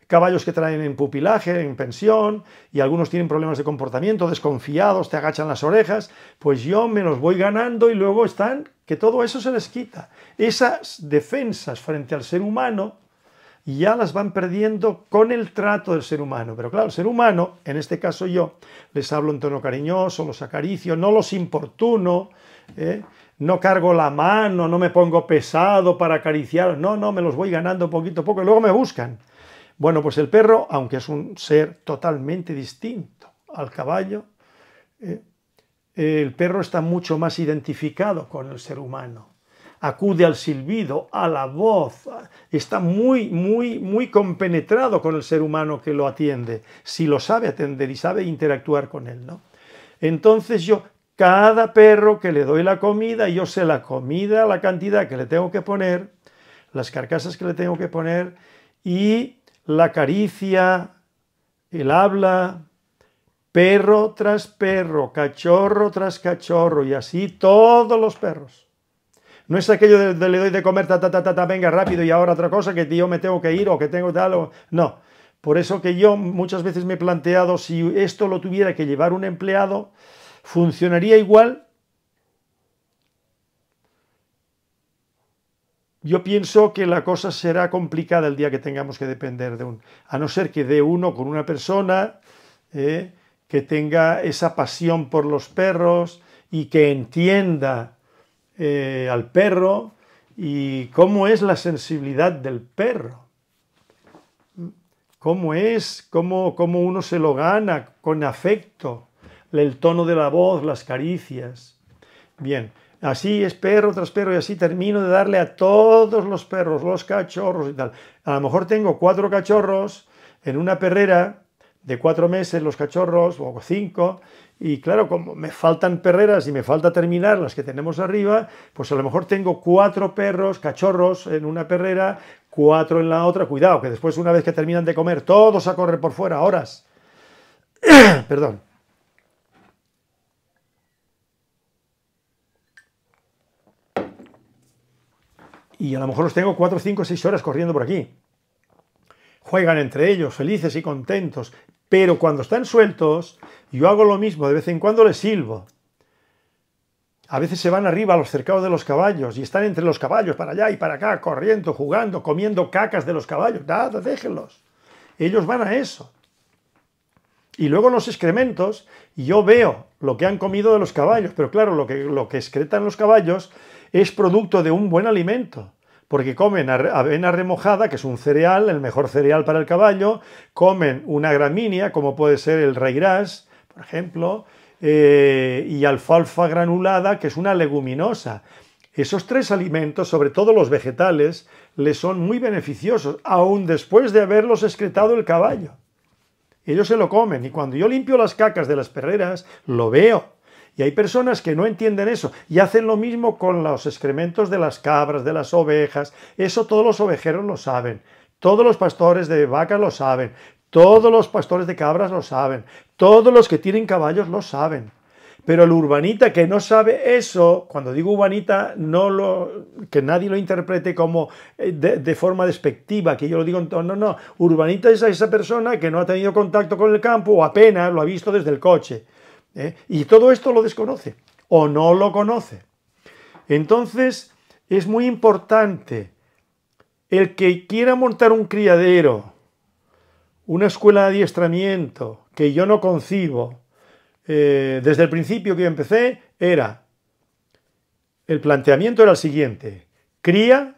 caballos que traen en pupilaje, en pensión, y algunos tienen problemas de comportamiento, desconfiados, te agachan las orejas, pues yo me los voy ganando y luego están, que todo eso se les quita. Esas defensas frente al ser humano ya las van perdiendo con el trato del ser humano. Pero claro, el ser humano, en este caso yo, les hablo en tono cariñoso, los acaricio, no los importuno, ¿eh? no cargo la mano, no me pongo pesado para acariciar, no, no, me los voy ganando poquito a poco y luego me buscan. Bueno, pues el perro, aunque es un ser totalmente distinto al caballo, eh, eh, el perro está mucho más identificado con el ser humano. Acude al silbido, a la voz, está muy, muy, muy compenetrado con el ser humano que lo atiende, si lo sabe atender y sabe interactuar con él, ¿no? Entonces yo, cada perro que le doy la comida, yo sé la comida, la cantidad que le tengo que poner, las carcasas que le tengo que poner y la caricia, el habla, perro tras perro, cachorro tras cachorro, y así todos los perros. No es aquello de, le doy de comer, ta, ta, ta, ta, venga rápido y ahora otra cosa, que yo me tengo que ir o que tengo tal o... No, por eso que yo muchas veces me he planteado si esto lo tuviera que llevar un empleado, funcionaría igual yo pienso que la cosa será complicada el día que tengamos que depender de un, a no ser que dé uno con una persona eh, que tenga esa pasión por los perros y que entienda eh, al perro y cómo es la sensibilidad del perro. Cómo es, cómo, cómo uno se lo gana con afecto, el tono de la voz, las caricias. Bien, Así es perro tras perro y así termino de darle a todos los perros, los cachorros y tal. A lo mejor tengo cuatro cachorros en una perrera de cuatro meses los cachorros o cinco y claro, como me faltan perreras y me falta terminar las que tenemos arriba, pues a lo mejor tengo cuatro perros, cachorros en una perrera, cuatro en la otra. Cuidado, que después una vez que terminan de comer, todos a correr por fuera, horas. Perdón. y a lo mejor los tengo 4, 5, 6 horas corriendo por aquí. Juegan entre ellos, felices y contentos, pero cuando están sueltos, yo hago lo mismo, de vez en cuando les silbo. A veces se van arriba a los cercados de los caballos y están entre los caballos, para allá y para acá, corriendo, jugando, comiendo cacas de los caballos. Nada, déjenlos. Ellos van a eso. Y luego los excrementos, yo veo lo que han comido de los caballos, pero claro, lo que, lo que excretan los caballos es producto de un buen alimento porque comen avena remojada, que es un cereal, el mejor cereal para el caballo, comen una gramínea, como puede ser el reirás, por ejemplo, eh, y alfalfa granulada, que es una leguminosa. Esos tres alimentos, sobre todo los vegetales, les son muy beneficiosos, aún después de haberlos excretado el caballo. Ellos se lo comen y cuando yo limpio las cacas de las perreras, lo veo. Y hay personas que no entienden eso y hacen lo mismo con los excrementos de las cabras, de las ovejas. Eso todos los ovejeros lo saben. Todos los pastores de vacas lo saben. Todos los pastores de cabras lo saben. Todos los que tienen caballos lo saben. Pero el urbanita que no sabe eso, cuando digo urbanita, no lo, que nadie lo interprete como eh, de, forma despectiva, que yo lo digo, no, no, urbanita es a esa persona que no ha tenido contacto con el campo o apenas lo ha visto desde el coche. ¿eh? Y todo esto lo desconoce o no lo conoce. Entonces, es muy importante el que quiera montar un criadero, una escuela de adiestramiento que yo no concibo, eh, desde el principio que empecé, era, el planteamiento era el siguiente, cría,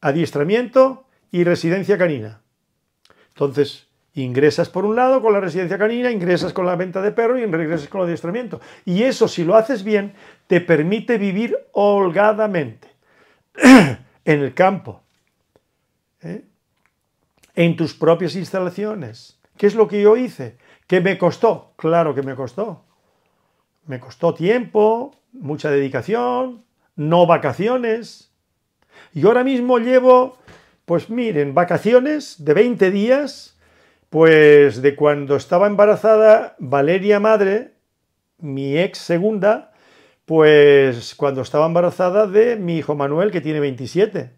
adiestramiento y residencia canina. Entonces, Ingresas por un lado con la residencia canina, ingresas con la venta de perro y regresas con el adiestramiento. Y eso, si lo haces bien, te permite vivir holgadamente en el campo, ¿eh? en tus propias instalaciones. ¿Qué es lo que yo hice? ¿Qué me costó? Claro que me costó. Me costó tiempo, mucha dedicación, no vacaciones. Y ahora mismo llevo, pues miren, vacaciones de 20 días pues de cuando estaba embarazada, Valeria Madre, mi ex segunda, pues cuando estaba embarazada de mi hijo Manuel, que tiene 27.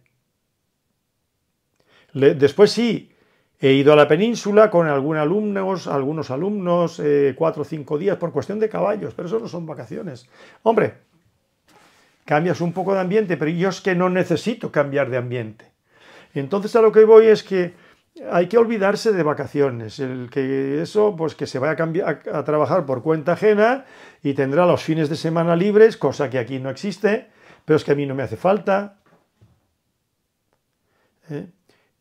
después sí, he ido a la península con algún alumnos, algunos alumnos, eh, cuatro o cinco días, por cuestión de caballos, pero eso no son vacaciones. Hombre, cambias un poco de ambiente, pero yo es que no necesito cambiar de ambiente. Entonces a lo que voy es que hay que olvidarse de vacaciones. El que eso, pues que se vaya a, a, trabajar por cuenta ajena y tendrá los fines de semana libres, cosa que aquí no existe, pero es que a mí no me hace falta. ¿Eh?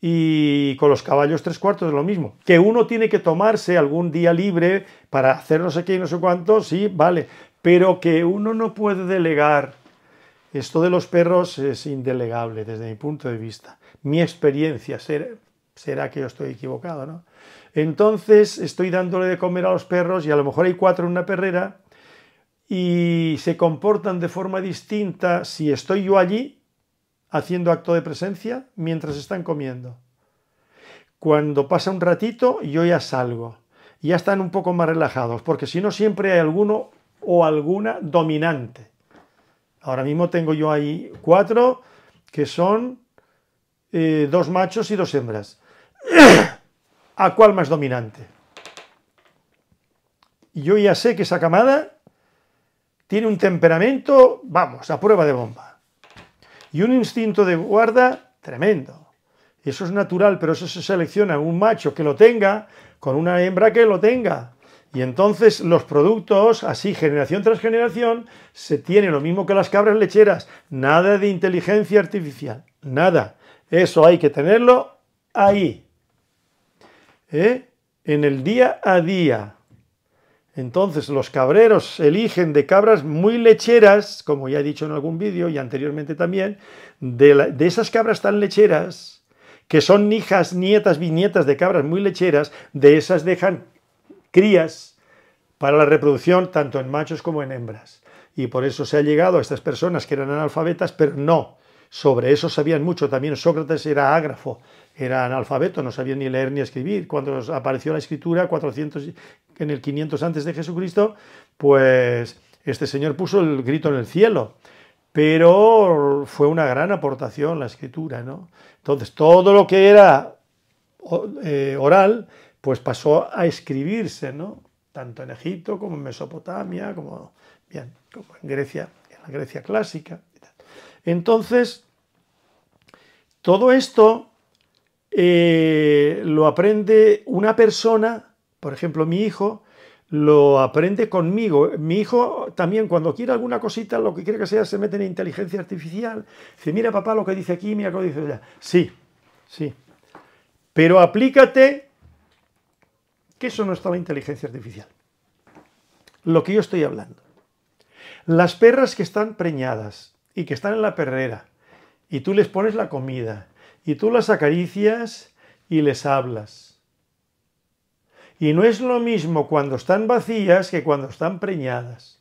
Y con los caballos tres cuartos es lo mismo. Que uno tiene que tomarse algún día libre para hacer no sé qué y no sé cuánto, sí, vale. Pero que uno no puede delegar. Esto de los perros es indelegable desde mi punto de vista. Mi experiencia, ser será que yo estoy equivocado, ¿no? Entonces estoy dándole de comer a los perros y a lo mejor hay cuatro en una perrera y se comportan de forma distinta si estoy yo allí haciendo acto de presencia mientras están comiendo. Cuando pasa un ratito yo ya salgo, ya están un poco más relajados, porque si no siempre hay alguno o alguna dominante. Ahora mismo tengo yo ahí cuatro que son eh, dos machos y dos hembras. a cuál más dominante. yo ya sé que esa camada tiene un temperamento, vamos, a prueba de bomba. Y un instinto de guarda tremendo. eso es natural, pero eso se selecciona un macho que lo tenga con una hembra que lo tenga. Y entonces los productos, así generación tras generación, se tienen lo mismo que las cabras lecheras. Nada de inteligencia artificial, nada. Eso hay que tenerlo ahí. ¿eh? en el día a día. Entonces los cabreros eligen de cabras muy lecheras, como ya he dicho en algún vídeo y anteriormente también, de, de esas cabras tan lecheras, que son hijas, nietas, viñetas de cabras muy lecheras, de esas dejan crías para la reproducción tanto en machos como en hembras. Y por eso se ha llegado a estas personas que eran analfabetas, pero no, sobre eso sabían mucho. También Sócrates era ágrafo, era analfabeto, no sabía ni leer ni escribir. Cuando apareció la escritura, en el 500 antes de Jesucristo, pues este señor puso el grito en el cielo. Pero fue una gran aportación la escritura, ¿no? Entonces, todo lo que era eh, oral, pues pasó a escribirse, ¿no? Tanto en Egipto como en Mesopotamia, como, bien, como en Grecia, en la Grecia clásica. Entonces, todo esto eh, lo aprende una persona, por ejemplo mi hijo, lo aprende conmigo. Mi hijo también cuando quiere alguna cosita, lo que quiere que sea, se mete en inteligencia artificial. Dice, mira papá lo que dice aquí, mira lo que dice allá. Sí, sí. Pero aplícate que eso no está la inteligencia artificial. Lo que yo estoy hablando. Las perras que están preñadas y que están en la perrera y tú les pones la comida y tú las acaricias y les hablas. Y no es lo mismo cuando están vacías que cuando están preñadas,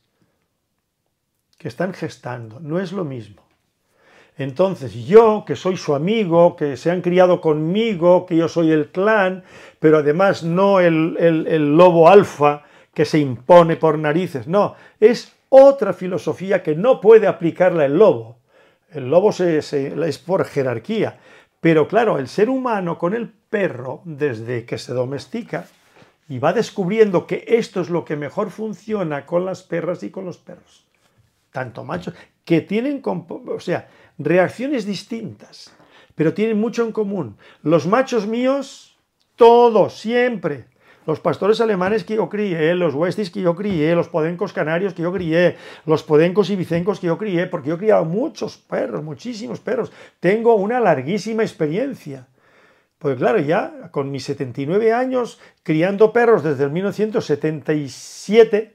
que están gestando, no es lo mismo. Entonces yo, que soy su amigo, que se han criado conmigo, que yo soy el clan, pero además no el, lobo alfa que se impone por narices, no, es otra filosofía que no puede aplicarla el lobo. El lobo es por jerarquía, pero claro, el ser humano con el perro, desde que se domestica, y va descubriendo que esto es lo que mejor funciona con las perras y con los perros, tanto machos, que tienen, o sea, reacciones distintas, pero tienen mucho en común. Los machos míos, todos, siempre, los pastores alemanes que yo crié, los westies que yo crié, los podencos canarios que yo crié, los podencos y vicencos que yo crié, porque yo he criado muchos perros, muchísimos perros. Tengo una larguísima experiencia. Pues claro, ya con mis 79 años criando perros desde el 1977,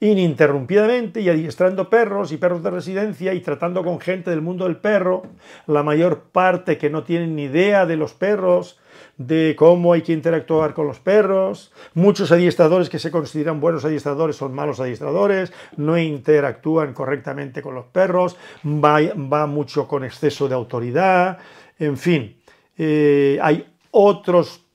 ininterrumpidamente y adiestrando perros y perros de residencia y tratando con gente del mundo del perro, la mayor parte que no tienen ni idea de los perros, de cómo hay que interactuar con los perros, muchos adiestradores que se consideran buenos adiestradores son malos adiestradores, no interactúan correctamente con los perros, va, mucho con exceso de autoridad, en fin, eh, hay otros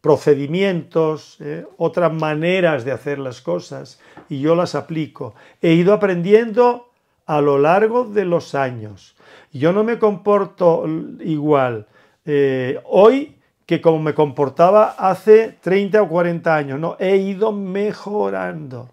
procedimientos, eh, otras maneras de hacer las cosas y yo las aplico. He ido aprendiendo a lo largo de los años. Yo no me comporto igual eh, hoy que como me comportaba hace 30 o 40 años. No, he ido mejorando.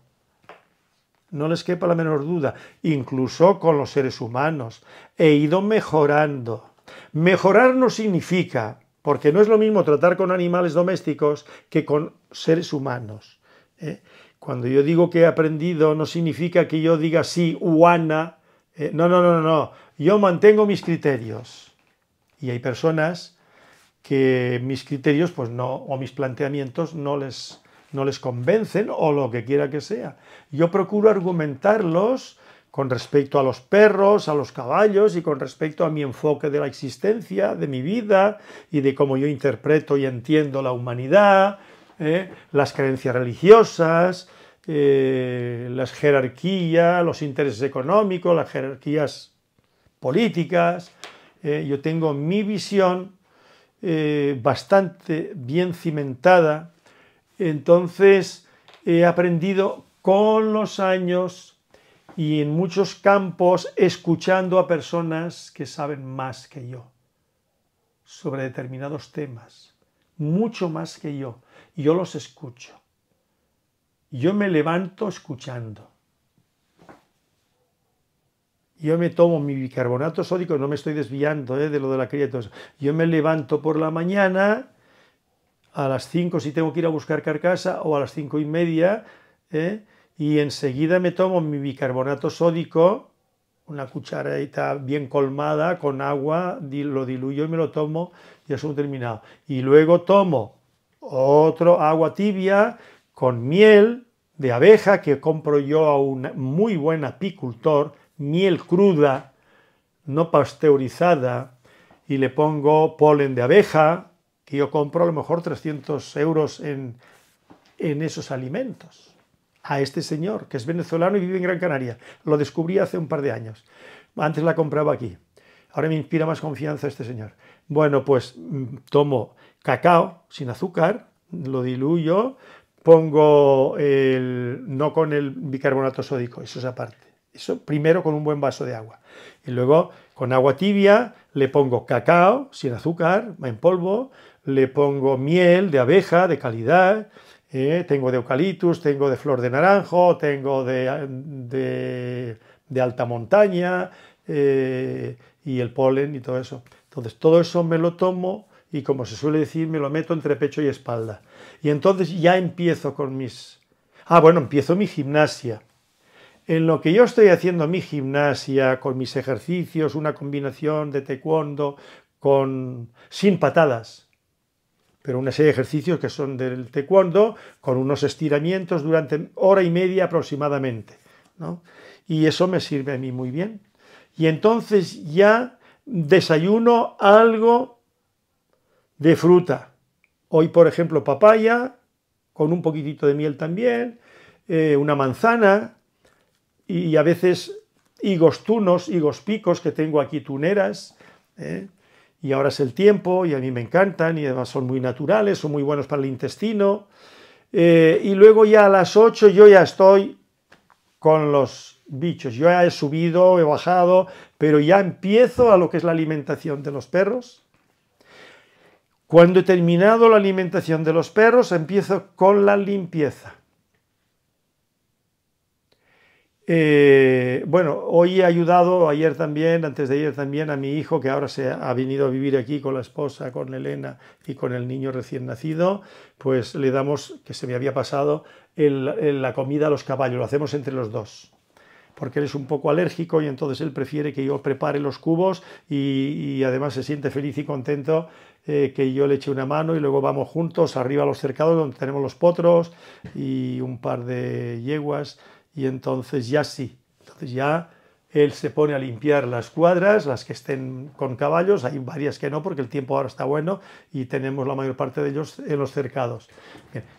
No les quepa la menor duda. Incluso con los seres humanos. He ido mejorando. Mejorar no significa porque no es lo mismo tratar con animales domésticos que con seres humanos. ¿eh? Cuando yo digo que he aprendido, no significa que yo diga sí, uana. ¿eh? no, no, no, no. Yo mantengo mis criterios. Y hay personas que mis criterios, pues no, o mis planteamientos no les, no les convencen, o lo que quiera que sea. Yo procuro argumentarlos con respecto a los perros, a los caballos y con respecto a mi enfoque de la existencia, de mi vida y de cómo yo interpreto y entiendo la humanidad, ¿eh? las creencias religiosas, eh, las jerarquías, los intereses económicos, las jerarquías políticas. ¿eh? yo tengo mi visión bastante bien cimentada, entonces he aprendido con los años y en muchos campos escuchando a personas que saben más que yo sobre determinados temas, mucho más que yo. yo los escucho. Yo me levanto escuchando. Yo me tomo mi bicarbonato sódico, no me estoy desviando eh, de lo de la cría. yo me levanto por la mañana, a las 5 si tengo que ir a buscar carcasa, o a las cinco y media, ¿eh? y enseguida me tomo mi bicarbonato sódico, una cucharadita bien colmada con agua, lo diluyo y me lo tomo y un terminado. Y luego tomo otro agua tibia con miel de abeja que compro yo a un muy buen apicultor, miel cruda, no pasteurizada, y le pongo polen de abeja, que yo compro a lo mejor 300 euros en esos alimentos a este señor, que es venezolano y vive en Gran Canaria. Lo descubrí hace un par de años. Antes la compraba aquí. Ahora me inspira más confianza este señor. Bueno, pues mm, tomo cacao sin azúcar, lo diluyo, pongo el, no con el bicarbonato sódico, eso es aparte. Eso primero con un buen vaso de agua. Y luego con agua tibia le pongo cacao sin azúcar, en polvo, le pongo miel de abeja de calidad, ¿eh? tengo de eucaliptus, tengo de flor de naranjo, tengo de, alta montaña eh, y el polen y todo eso. Entonces todo eso me lo tomo y como se suele decir, me lo meto entre pecho y espalda. Y entonces ya empiezo con mis... Ah, bueno, empiezo mi gimnasia. En lo que yo estoy haciendo mi gimnasia, con mis ejercicios, una combinación de taekwondo, con... sin patadas pero una serie de ejercicios que son del taekwondo, con unos estiramientos durante hora y media aproximadamente. Y eso me sirve a mí muy bien. Y entonces ya desayuno algo de fruta. Hoy, por ejemplo, papaya, con un poquitito de miel también, eh, una manzana y, a veces higos tunos, higos picos que tengo aquí tuneras. ¿eh? y ahora es el tiempo y a mí me encantan y además son muy naturales, son muy buenos para el intestino. Eh, y luego ya a las 8 yo ya estoy con los bichos. Yo ya he subido, he bajado, pero ya empiezo a lo que es la alimentación de los perros. Cuando he terminado la alimentación de los perros, empiezo con la limpieza. Eh, bueno, hoy he ayudado, ayer también, antes de ayer también, a mi hijo que ahora se ha venido a vivir aquí con la esposa, con Elena y con el niño recién nacido, pues le damos, que se me había pasado, el, la comida a los caballos, lo hacemos entre los dos porque él es un poco alérgico y entonces él prefiere que yo prepare los cubos y, además se siente feliz y contento eh, que yo le eche una mano y luego vamos juntos arriba a los cercados donde tenemos los potros y un par de yeguas y entonces ya sí, entonces ya él se pone a limpiar las cuadras, las que estén con caballos, hay varias que no porque el tiempo ahora está bueno y tenemos la mayor parte de ellos en los cercados.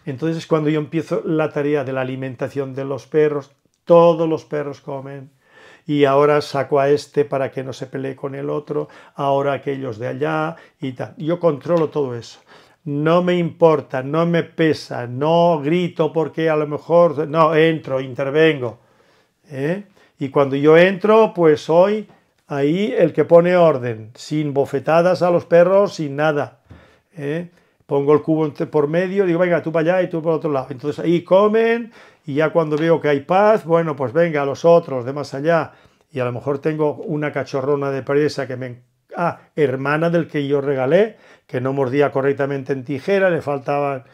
entonces es cuando yo empiezo la tarea de la alimentación de los perros, todos los perros comen, y ahora saco a este para que no se pelee con el otro, ahora aquellos de allá y tal. Yo controlo todo eso no me importa, no me pesa, no grito porque a lo mejor, no, entro, intervengo. ¿eh? Y cuando yo entro, pues soy ahí el que pone orden, sin bofetadas a los perros, sin nada. ¿eh? Pongo el cubo por medio, digo, venga, tú para allá y tú por otro lado. Entonces ahí comen y ya cuando veo que hay paz, bueno, pues venga, los otros de más allá. Y a lo mejor tengo una cachorrona de presa que me... Ah, hermana del que yo regalé, que no mordía correctamente en tijera, le faltaban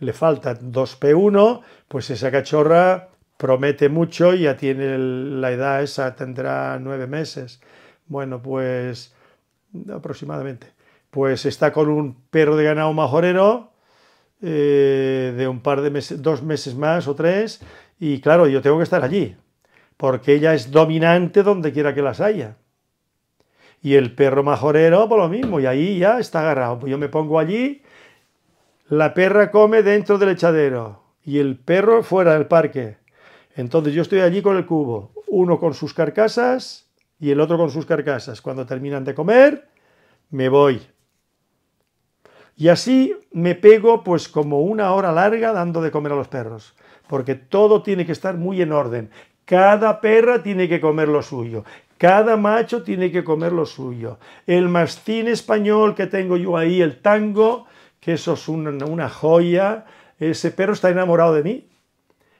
le falta 2P1, pues esa cachorra promete mucho y ya tiene la edad esa, tendrá nueve meses. Bueno, pues aproximadamente. Pues está con un perro de ganado majorero eh, de un par de meses, dos meses más o tres, y claro, yo tengo que estar allí, porque ella es dominante donde quiera que las haya. Y el perro majorero, por lo mismo, y ahí ya está agarrado. Pues yo me pongo allí, la perra come dentro del echadero y el perro fuera del parque. Entonces yo estoy allí con el cubo, uno con sus carcasas y el otro con sus carcasas. Cuando terminan de comer, me voy. Y así me pego pues como una hora larga dando de comer a los perros, porque todo tiene que estar muy en orden. Cada perra tiene que comer lo suyo, cada macho tiene que comer lo suyo. El mastín español que tengo yo ahí, el tango, que eso es una, joya, ese perro está enamorado de mí.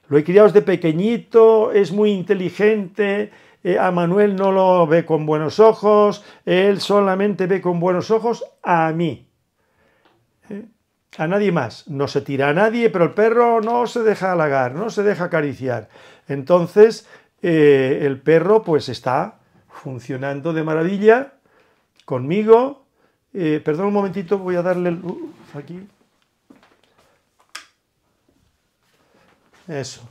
Lo he criado desde pequeñito, es muy inteligente, eh, a Manuel no lo ve con buenos ojos, él solamente ve con buenos ojos a mí. ¿Eh? A nadie más. No se tira a nadie, pero el perro no se deja halagar, no se deja acariciar. Entonces, eh, el perro pues está funcionando de maravilla conmigo. Eh, perdón un momentito, voy a darle luz uh, aquí. Eso,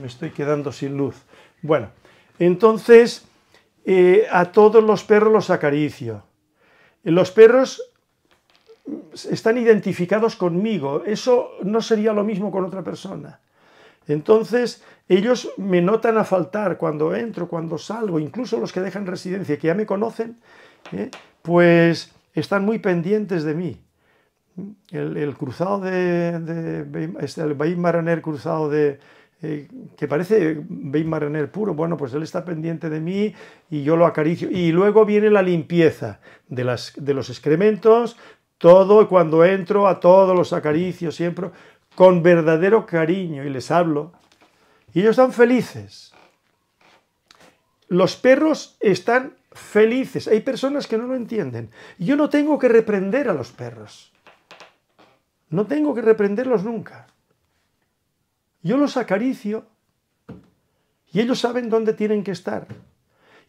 me, estoy quedando sin luz. Bueno, entonces eh, a todos los perros los acaricio. Eh, los perros están identificados conmigo. Eso no sería lo mismo con otra persona. Entonces, ellos me notan a faltar cuando entro, cuando salgo, incluso los que dejan residencia, que ya me conocen, ¿eh? pues están muy pendientes de mí. El, cruzado de, este, el Bain Maraner cruzado de, eh, que parece Bain Maraner puro, bueno, pues él está pendiente de mí y yo lo acaricio. Y luego viene la limpieza de, los excrementos, todo, cuando entro a todos los acaricios siempre, con verdadero cariño y les hablo, y ellos están felices. Los perros están felices. Hay personas que no lo entienden. Yo no tengo que reprender a los perros. No tengo que reprenderlos nunca. Yo los acaricio y ellos saben dónde tienen que estar.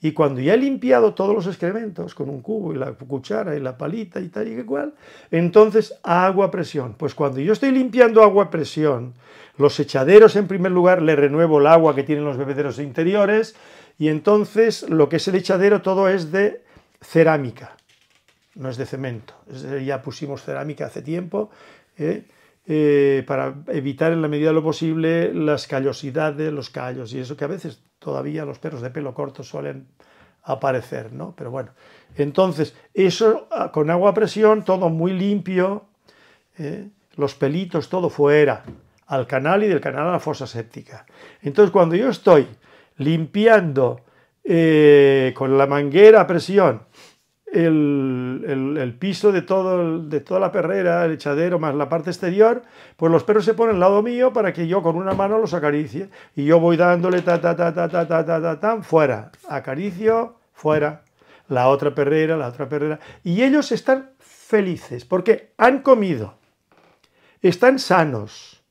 Y cuando ya he limpiado todos los excrementos con un cubo y la cuchara y la palita y tal y que cual, entonces agua a presión. Pues cuando yo estoy limpiando agua a presión, los echaderos en primer lugar le renuevo el agua que tienen los bebederos interiores y entonces lo que es el echadero todo es de cerámica, no es de cemento. Ya pusimos cerámica hace tiempo. ¿eh? Eh, para evitar en la medida de lo posible las callosidades, los callos y eso que a veces todavía los perros de pelo corto suelen aparecer, ¿no? Pero bueno, entonces, eso ah, con agua a presión, todo muy limpio, ¿eh? los pelitos, todo fuera, al canal y del canal a la fosa séptica. Entonces, cuando yo estoy limpiando eh, con la manguera a presión el, el, piso de, todo de toda la perrera, el echadero más la parte exterior, pues los perros se ponen al lado mío para que yo con una mano los acaricie y yo voy dándole ta ta ta ta ta ta ta ta, ta fuera, acaricio fuera, la otra perrera, la otra perrera y ellos están felices porque han comido, están sanos,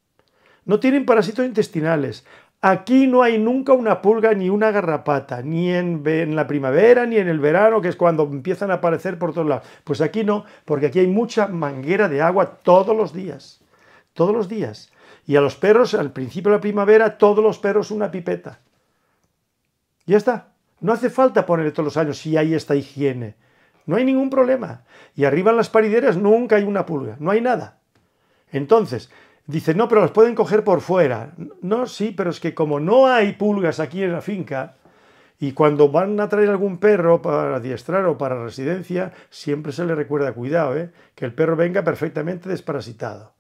no tienen parásitos intestinales, Aquí no hay nunca una pulga ni una garrapata, ni en, la primavera ni en el verano, que es cuando empiezan a aparecer por todos lados. Pues aquí no, porque aquí hay mucha manguera de agua todos los días, todos los días. Y a los perros, al principio de la primavera, todos los perros una pipeta. Ya está. No hace falta ponerle todos los años si hay esta higiene. No hay ningún problema. Y arriba en las parideras nunca hay una pulga, no hay nada. Entonces, Dice, no, pero las pueden coger por fuera. No, sí, pero es que como no hay pulgas aquí en la finca, y cuando van a traer algún perro para adiestrar o para residencia, siempre se le recuerda, cuidado, eh, que el perro venga perfectamente desparasitado.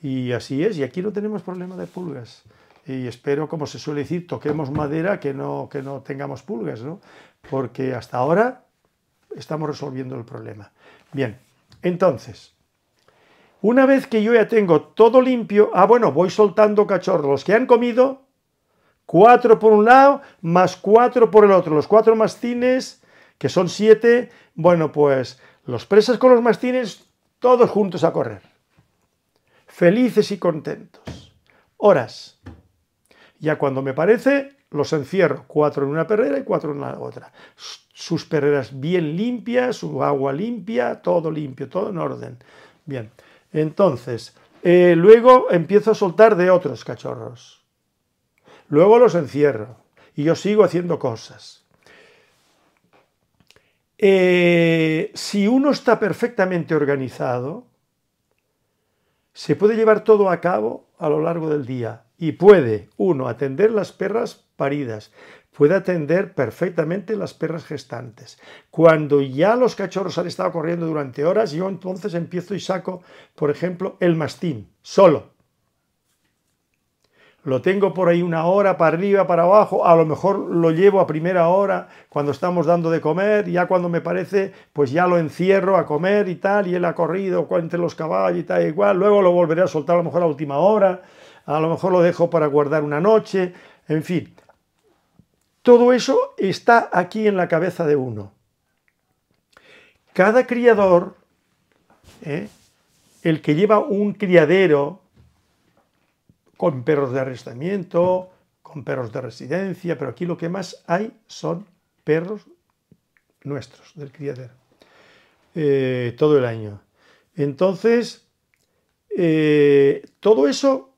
Y así es, y aquí no tenemos problema de pulgas. Y espero, como se suele decir, toquemos madera que no, que no tengamos pulgas, ¿no? Porque hasta ahora estamos resolviendo el problema. Bien, entonces, una vez que yo ya tengo todo limpio, ah, bueno, voy soltando cachorros. Los que han comido, cuatro por un lado, más cuatro por el otro. Los cuatro mastines, que son siete, bueno, pues los presas con los mastines, todos juntos a correr. Felices y contentos. Horas. Ya cuando me parece, los encierro, cuatro en una perrera y cuatro en la otra. Sus perreras bien limpias, su agua limpia, todo limpio, todo en orden. Bien. Entonces, eh, luego empiezo a soltar de otros cachorros. Luego los encierro y yo sigo haciendo cosas. Eh, si uno está perfectamente organizado, se puede llevar todo a cabo a lo largo del día y puede uno atender las perras paridas, puede atender perfectamente las perras gestantes. Cuando ya los cachorros han estado corriendo durante horas, yo entonces empiezo y saco, por ejemplo, el mastín, solo. Lo tengo por ahí una hora para arriba, para abajo, a lo mejor lo llevo a primera hora cuando estamos dando de comer, ya cuando me parece, pues ya lo encierro a comer y tal, y él ha corrido entre los caballos y tal, igual, luego lo volveré a soltar a lo mejor a última hora, a lo mejor lo dejo para guardar una noche, en fin todo eso está aquí en la cabeza de uno. Cada criador, ¿eh? el que lleva un criadero con perros de arrestamiento, con perros de residencia, pero aquí lo que más hay son perros nuestros, del criadero, eh, todo el año. Entonces, eh, todo eso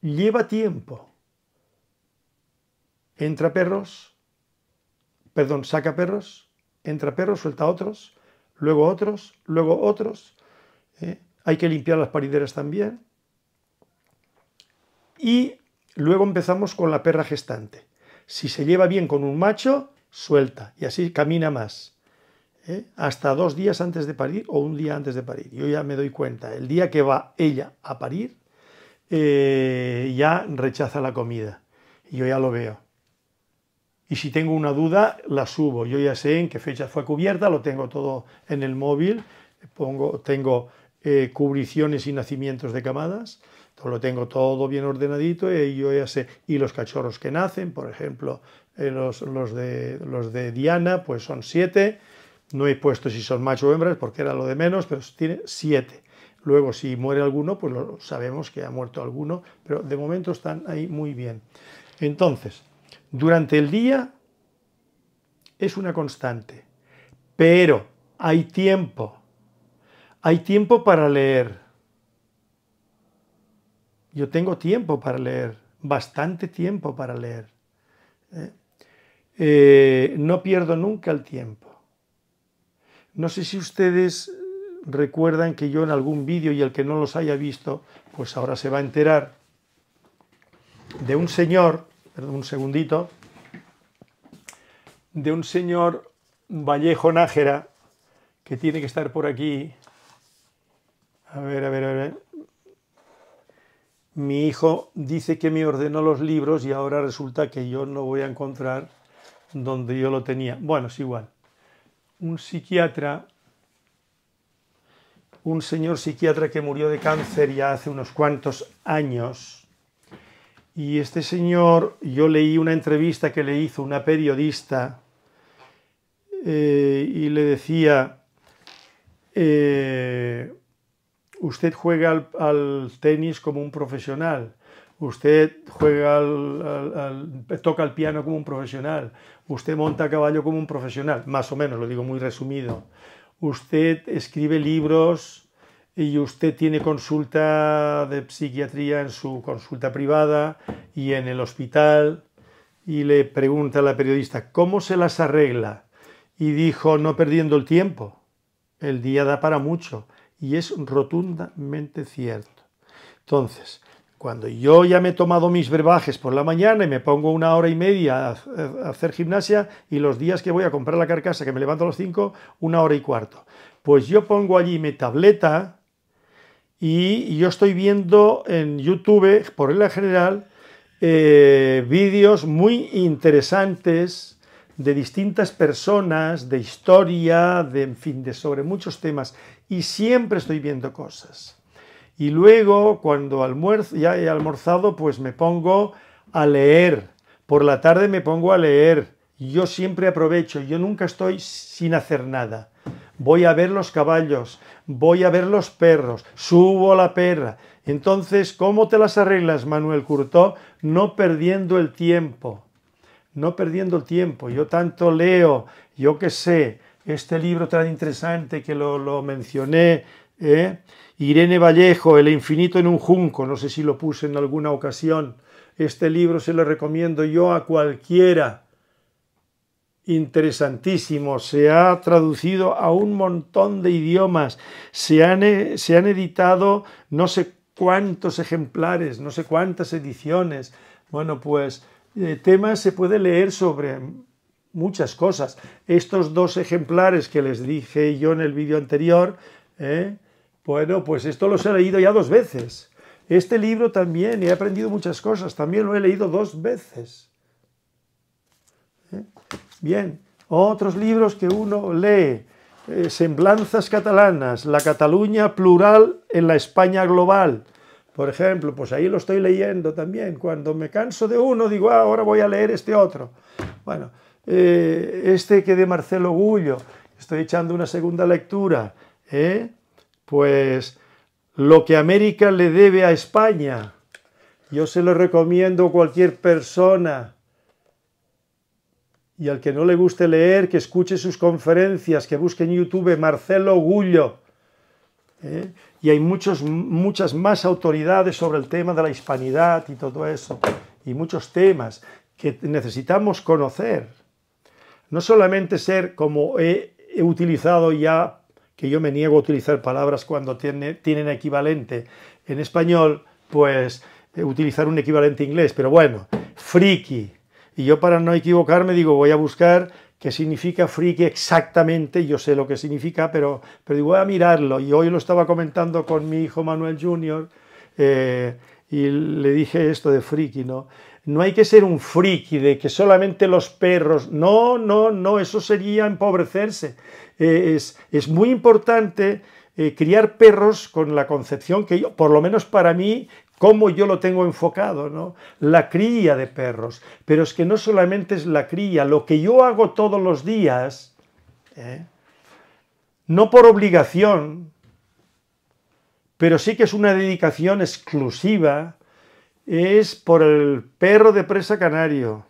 lleva tiempo entra perros, perdón, saca perros, entra perros, suelta otros, luego otros, luego otros. ¿eh? Hay que limpiar las parideras también. Y luego empezamos con la perra gestante. Si se lleva bien con un macho, suelta y así camina más. ¿eh? Hasta dos días antes de parir o un día antes de parir. Yo ya me doy cuenta, el día que va ella a parir, eh, ya rechaza la comida. Yo ya lo veo y si tengo una duda la subo. Yo ya sé en qué fecha fue cubierta, lo tengo todo en el móvil, pongo, tengo eh, cubriciones y nacimientos de camadas, todo, lo tengo todo bien ordenadito y yo ya sé, y los cachorros que nacen, por ejemplo, eh, los, de, los de Diana, pues son siete, no he puesto si son macho o hembras porque era lo de menos, pero tiene siete. Luego, si muere alguno, pues sabemos que ha muerto alguno, pero de momento están ahí muy bien. Entonces, durante el día es una constante, pero hay tiempo, hay tiempo para leer. Yo tengo tiempo para leer, bastante tiempo para leer. ¿eh? Eh, no pierdo nunca el tiempo. No sé si ustedes recuerdan que yo en algún vídeo, y el que no los haya visto, pues ahora se va a enterar, de un señor perdón un segundito, de un señor Vallejo Nájera, que tiene que estar por aquí. A ver, a ver, a ver. Mi hijo dice que me ordenó los libros y ahora resulta que yo no voy a encontrar donde yo lo tenía. Bueno, es igual. Un psiquiatra, un señor psiquiatra que murió de cáncer ya hace unos cuantos años, y este señor, yo leí una entrevista que le hizo una periodista eh, y le decía, eh, usted juega al, tenis como un profesional, usted juega al, toca el piano como un profesional, usted monta a caballo como un profesional, más o menos, lo digo muy resumido, usted escribe libros y usted tiene consulta de psiquiatría en su consulta privada y en el hospital, y le pregunta a la periodista, ¿cómo se las arregla? Y dijo, no perdiendo el tiempo, el día da para mucho, y es rotundamente cierto. Entonces, cuando yo ya me he tomado mis brebajes por la mañana y me pongo una hora y media eh, a, hacer gimnasia y los días que voy a comprar la carcasa, que me levanto a las 5, una hora y cuarto, pues yo pongo allí mi tableta y yo estoy viendo en YouTube, por el general, eh, vídeos muy interesantes de distintas personas, de historia, de, en fin, de sobre muchos temas, y siempre estoy viendo cosas. Y luego, cuando ya he almorzado, pues me pongo a leer. Por la tarde me pongo a leer. Yo siempre aprovecho, yo nunca estoy sin hacer nada. Voy a ver los caballos, voy a ver los perros, subo la perra. Entonces, ¿cómo te las arreglas, Manuel Curtó? No perdiendo el tiempo, no perdiendo el tiempo. Yo tanto leo, yo qué sé, este libro tan interesante que lo, mencioné, ¿eh? Irene Vallejo, El infinito en un junco, no sé si lo puse en alguna ocasión. Este libro se lo recomiendo yo a cualquiera interesantísimo, se ha traducido a un montón de idiomas, se han, e, se han editado no sé cuántos ejemplares, no sé cuántas ediciones. Bueno, pues eh, temas se puede leer sobre muchas cosas. Estos dos ejemplares que les dije yo en el vídeo anterior, ¿eh? bueno, pues esto los he leído ya dos veces. Este libro también, y he aprendido muchas cosas, también lo he leído dos veces. Bien, otros libros que uno lee, eh, Semblanzas catalanas, La Cataluña plural en la España global, por ejemplo, pues ahí lo estoy leyendo también. Cuando me canso de uno, digo, ah, ahora voy a leer este otro. Bueno, eh, este que de Marcelo Gullo, estoy echando una segunda lectura, ¿eh? pues lo que América le debe a España. Yo se lo recomiendo a cualquier persona y al que no le guste leer, que escuche sus conferencias, que busque en YouTube Marcelo Gullo. ¿eh? Y hay muchos, muchas más autoridades sobre el tema de la hispanidad y todo eso. Y muchos temas que necesitamos conocer. No solamente ser como he, utilizado ya, que yo me niego a utilizar palabras cuando tiene, tienen equivalente en español, pues eh, utilizar un equivalente inglés, pero bueno, friki, y yo para no equivocarme digo, voy a buscar qué significa friki exactamente, yo sé lo que significa, pero, pero voy a mirarlo. Y hoy lo estaba comentando con mi hijo Manuel Jr. Eh, y le dije esto de friki, ¿no? No hay que ser un friki de que solamente los perros, no, no, no, eso sería empobrecerse. Eh, es, muy importante eh, criar perros con la concepción que yo, por lo menos para mí, cómo yo lo tengo enfocado, ¿no? La cría de perros. Pero es que no solamente es la cría, lo que yo hago todos los días, ¿eh? no por obligación, pero sí que es una dedicación exclusiva, es por el perro de presa canario,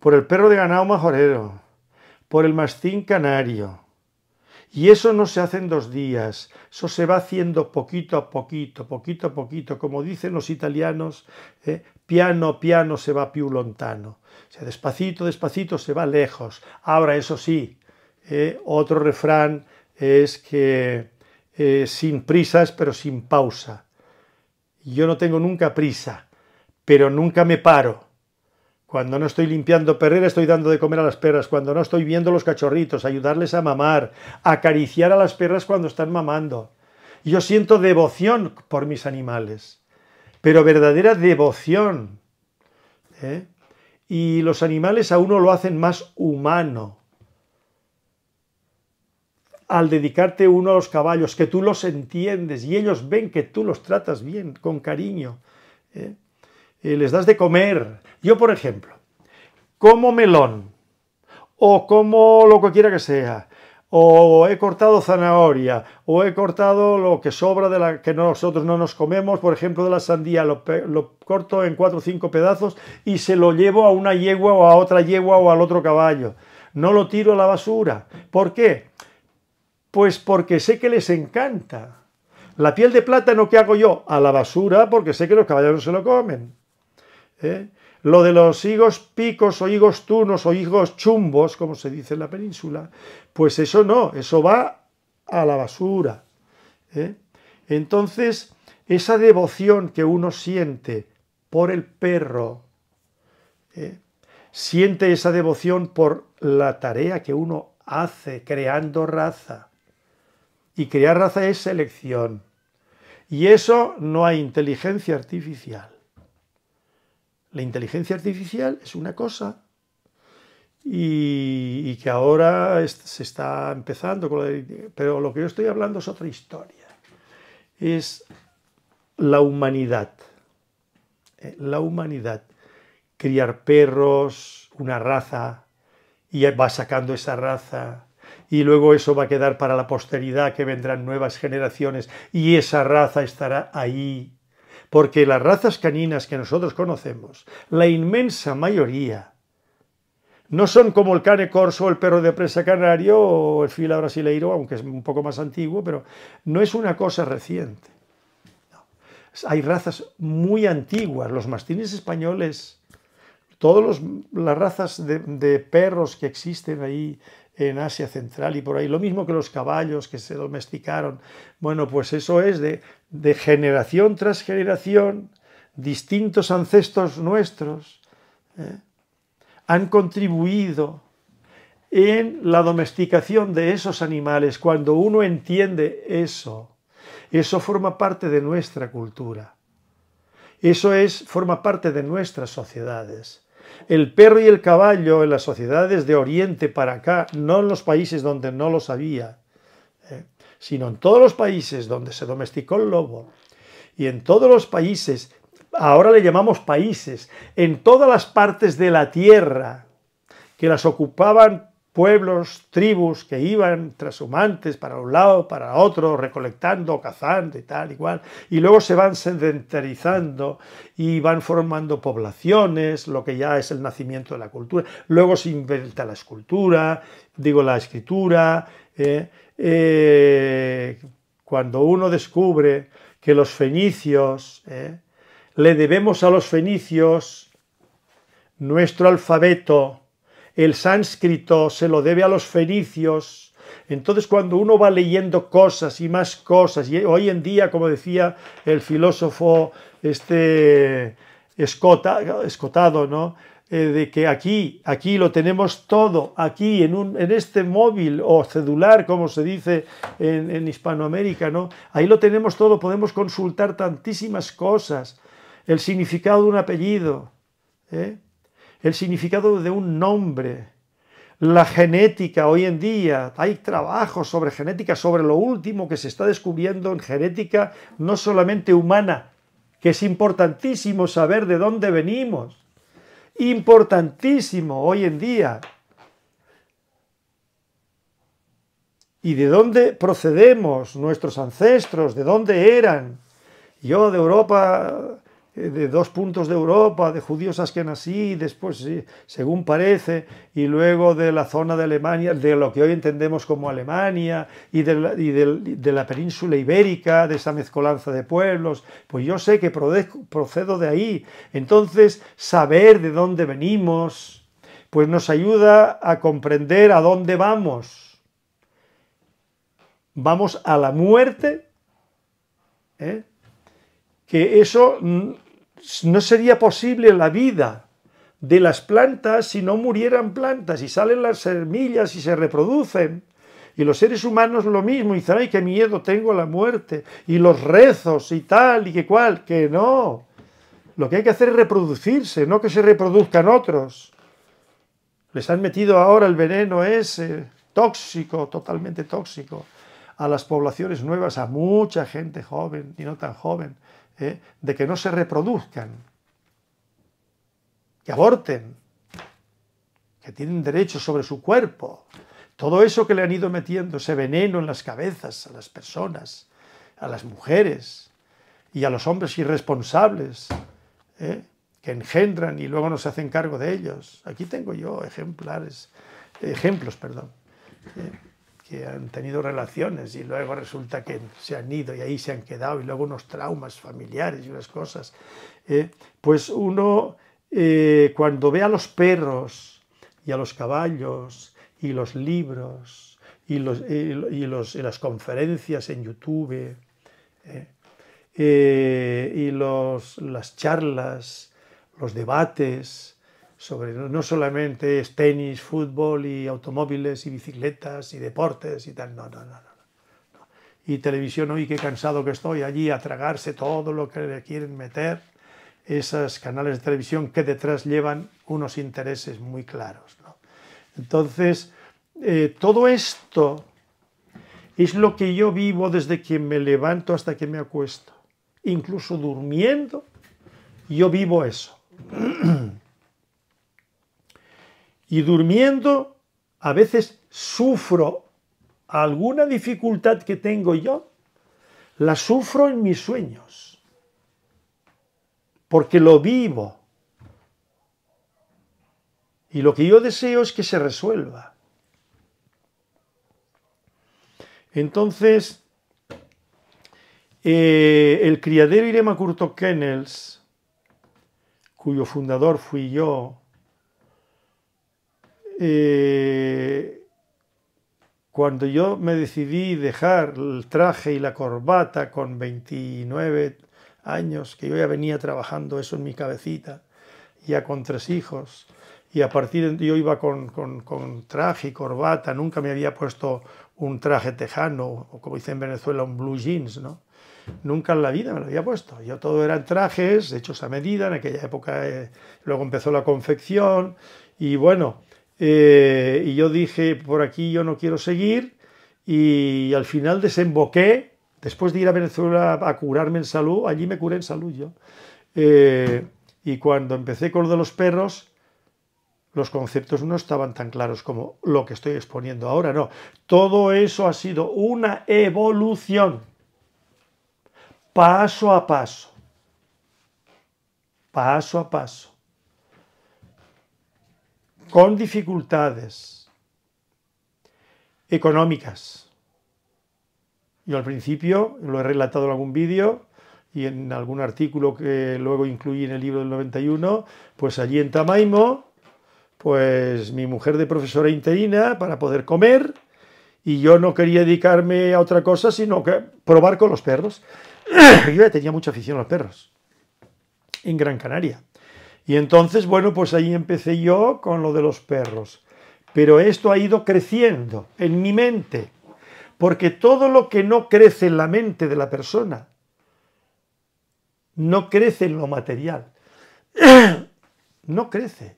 por el perro de ganado majorero, por el mastín canario, y eso no se hace en dos días, eso se va haciendo poquito a poquito, poquito a poquito, como dicen los italianos, ¿eh? piano piano se va più lontano, o despacito, despacito se va lejos. Ahora, eso sí, ¿eh? otro refrán es que eh, sin prisas pero sin pausa. Yo no tengo nunca prisa, pero nunca me paro. Cuando no estoy limpiando perrera, estoy dando de comer a las perras. Cuando no estoy viendo los cachorritos, ayudarles a mamar, acariciar a las perras cuando están mamando. Yo siento devoción por mis animales, pero verdadera devoción. ¿eh? Y los animales a uno lo hacen más humano. Al dedicarte uno a los caballos, que tú los entiendes y ellos ven que tú los tratas bien, con cariño. ¿eh? Eh, les das de comer, yo, por ejemplo, como melón, o como lo que quiera que sea, o he cortado zanahoria, o he cortado lo que sobra de la que nosotros no nos comemos, por ejemplo, de la sandía, lo, corto en cuatro o cinco pedazos y se lo llevo a una yegua o a otra yegua o al otro caballo. No lo tiro a la basura. ¿Por qué? Pues porque sé que les encanta. La piel de plátano que hago yo a la basura porque sé que los no se lo comen. ¿Eh? Lo de los higos picos o higos tunos o higos chumbos, como se dice en la península, pues eso no, eso va a la basura. ¿eh? Entonces, esa devoción que uno siente por el perro, ¿eh? siente esa devoción por la tarea que uno hace creando raza. Y crear raza es selección. Y eso no hay inteligencia artificial la inteligencia artificial es una cosa y, que ahora se está empezando, con la, pero lo que yo estoy hablando es otra historia. Es la humanidad. Eh, la humanidad. Criar perros, una raza, y va sacando esa raza y luego eso va a quedar para la posteridad, que vendrán nuevas generaciones y esa raza estará ahí porque las razas caninas que nosotros conocemos, la inmensa mayoría, no son como el cane corso, el perro de presa canario o el fila brasileiro, aunque es un poco más antiguo, pero no es una cosa reciente. Hay razas muy antiguas, los mastines españoles, todas las razas de perros que existen ahí en Asia Central y por ahí. Lo mismo que los caballos que se domesticaron. Bueno, pues eso es de, generación tras generación, distintos ancestros nuestros ¿eh? han contribuido en la domesticación de esos animales. Cuando uno entiende eso, eso forma parte de nuestra cultura. Eso es, forma parte de nuestras sociedades el perro y el caballo en las sociedades de Oriente para acá, no en los países donde no los había, eh, sino en todos los países donde se domesticó el lobo y en todos los países, ahora le llamamos países, en todas las partes de la tierra que las ocupaban pueblos, tribus que iban trashumantes para un lado, para otro, recolectando, cazando y tal, igual, y luego se van sedentarizando y van formando poblaciones, lo que ya es el nacimiento de la cultura. Luego se inventa la escultura, digo la escritura. Eh, eh, cuando uno descubre que los fenicios, eh, le debemos a los fenicios nuestro alfabeto, el sánscrito se lo debe a los fenicios. Entonces cuando uno va leyendo cosas y más cosas, y hoy en día, como decía el filósofo este escota, escotado, ¿no? Eh, de que aquí, aquí lo tenemos todo, aquí en, un, en este móvil o celular, como se dice en, Hispanoamérica, ¿no? Ahí lo tenemos todo, podemos consultar tantísimas cosas, el significado de un apellido, ¿eh? el significado de un nombre, la genética hoy en día, hay trabajos sobre genética, sobre lo último que se está descubriendo en genética, no solamente humana, que es importantísimo saber de dónde venimos, importantísimo hoy en día, y de dónde procedemos nuestros ancestros, de dónde eran. Yo de Europa eh, de dos puntos de Europa, de judíos y después, según parece, y luego de la zona de Alemania, de lo que hoy entendemos como Alemania, y de la, península ibérica, de esa mezcolanza de pueblos, pues yo sé que procedo de ahí. Entonces, saber de dónde venimos, pues nos ayuda a comprender a dónde vamos. Vamos a la muerte, ¿eh? que eso mm, no sería posible la vida de las plantas si no murieran plantas y salen las semillas y se reproducen. Y los seres humanos lo mismo, y dicen, qué miedo tengo a la muerte, y los rezos y tal, y que cual, que no. Lo que hay que hacer es reproducirse, no que se reproduzcan otros. Les han metido ahora el veneno ese, tóxico, totalmente tóxico, a las poblaciones nuevas, a mucha gente joven y no tan joven. ¿eh? de que no se reproduzcan, que aborten, que tienen derechos sobre su cuerpo. Todo eso que le han ido metiendo, ese veneno en las cabezas a las personas, a las mujeres y a los hombres irresponsables ¿eh? que engendran y luego no se hacen cargo de ellos. Aquí tengo yo ejemplares, ejemplos, perdón. ¿eh? que han tenido relaciones y luego resulta que se han ido y ahí se han quedado y luego unos traumas familiares y unas cosas, eh, pues uno eh, cuando ve a los perros y a los caballos y los libros y, los, eh, y, las conferencias en YouTube y los, las charlas, los debates, sobre no solamente es tenis, fútbol y automóviles y bicicletas y deportes y tal, no, no, no. Y televisión hoy, qué cansado que estoy allí a tragarse todo lo que le quieren meter esos canales de televisión que detrás llevan unos intereses muy claros. Entonces, eh, todo esto es lo que yo vivo desde que me levanto hasta que me acuesto. Incluso durmiendo, yo vivo eso. Y durmiendo a veces sufro alguna dificultad que tengo yo, la sufro en mis sueños, porque lo vivo. Y lo que yo deseo es que se resuelva. Entonces, eh, el criadero Irema Curto Kennels, cuyo fundador fui yo, eh, cuando yo me decidí dejar el traje y la corbata con 29 años, que yo ya venía trabajando eso en mi cabecita, ya con tres hijos, y a partir de yo iba con, traje y corbata, nunca me había puesto un traje tejano, o como dicen en Venezuela, un blue jeans, ¿no? Nunca en la vida me lo había puesto. Yo todo eran trajes hechos a medida, en aquella época eh, luego empezó la confección, y bueno, eh, y yo dije, por aquí yo no quiero seguir, y al final desemboqué, después de ir a Venezuela a curarme en salud, allí me curé en salud yo, eh, y cuando empecé con lo de los perros, los conceptos no estaban tan claros como lo que estoy exponiendo ahora, no. Todo eso ha sido una evolución, paso a paso, paso a paso con dificultades económicas. Yo al principio, lo he relatado en algún vídeo y en algún artículo que luego incluí en el libro del 91, pues allí en Tamaimo, pues mi mujer de profesora interina para poder comer y yo no quería dedicarme a otra cosa sino que probar con los perros. yo ya tenía mucha afición a los perros en Gran Canaria. Y entonces, bueno, pues ahí empecé yo con lo de los perros. Pero esto ha ido creciendo en mi mente, porque todo lo que no crece en la mente de la persona, no crece en lo material, no crece.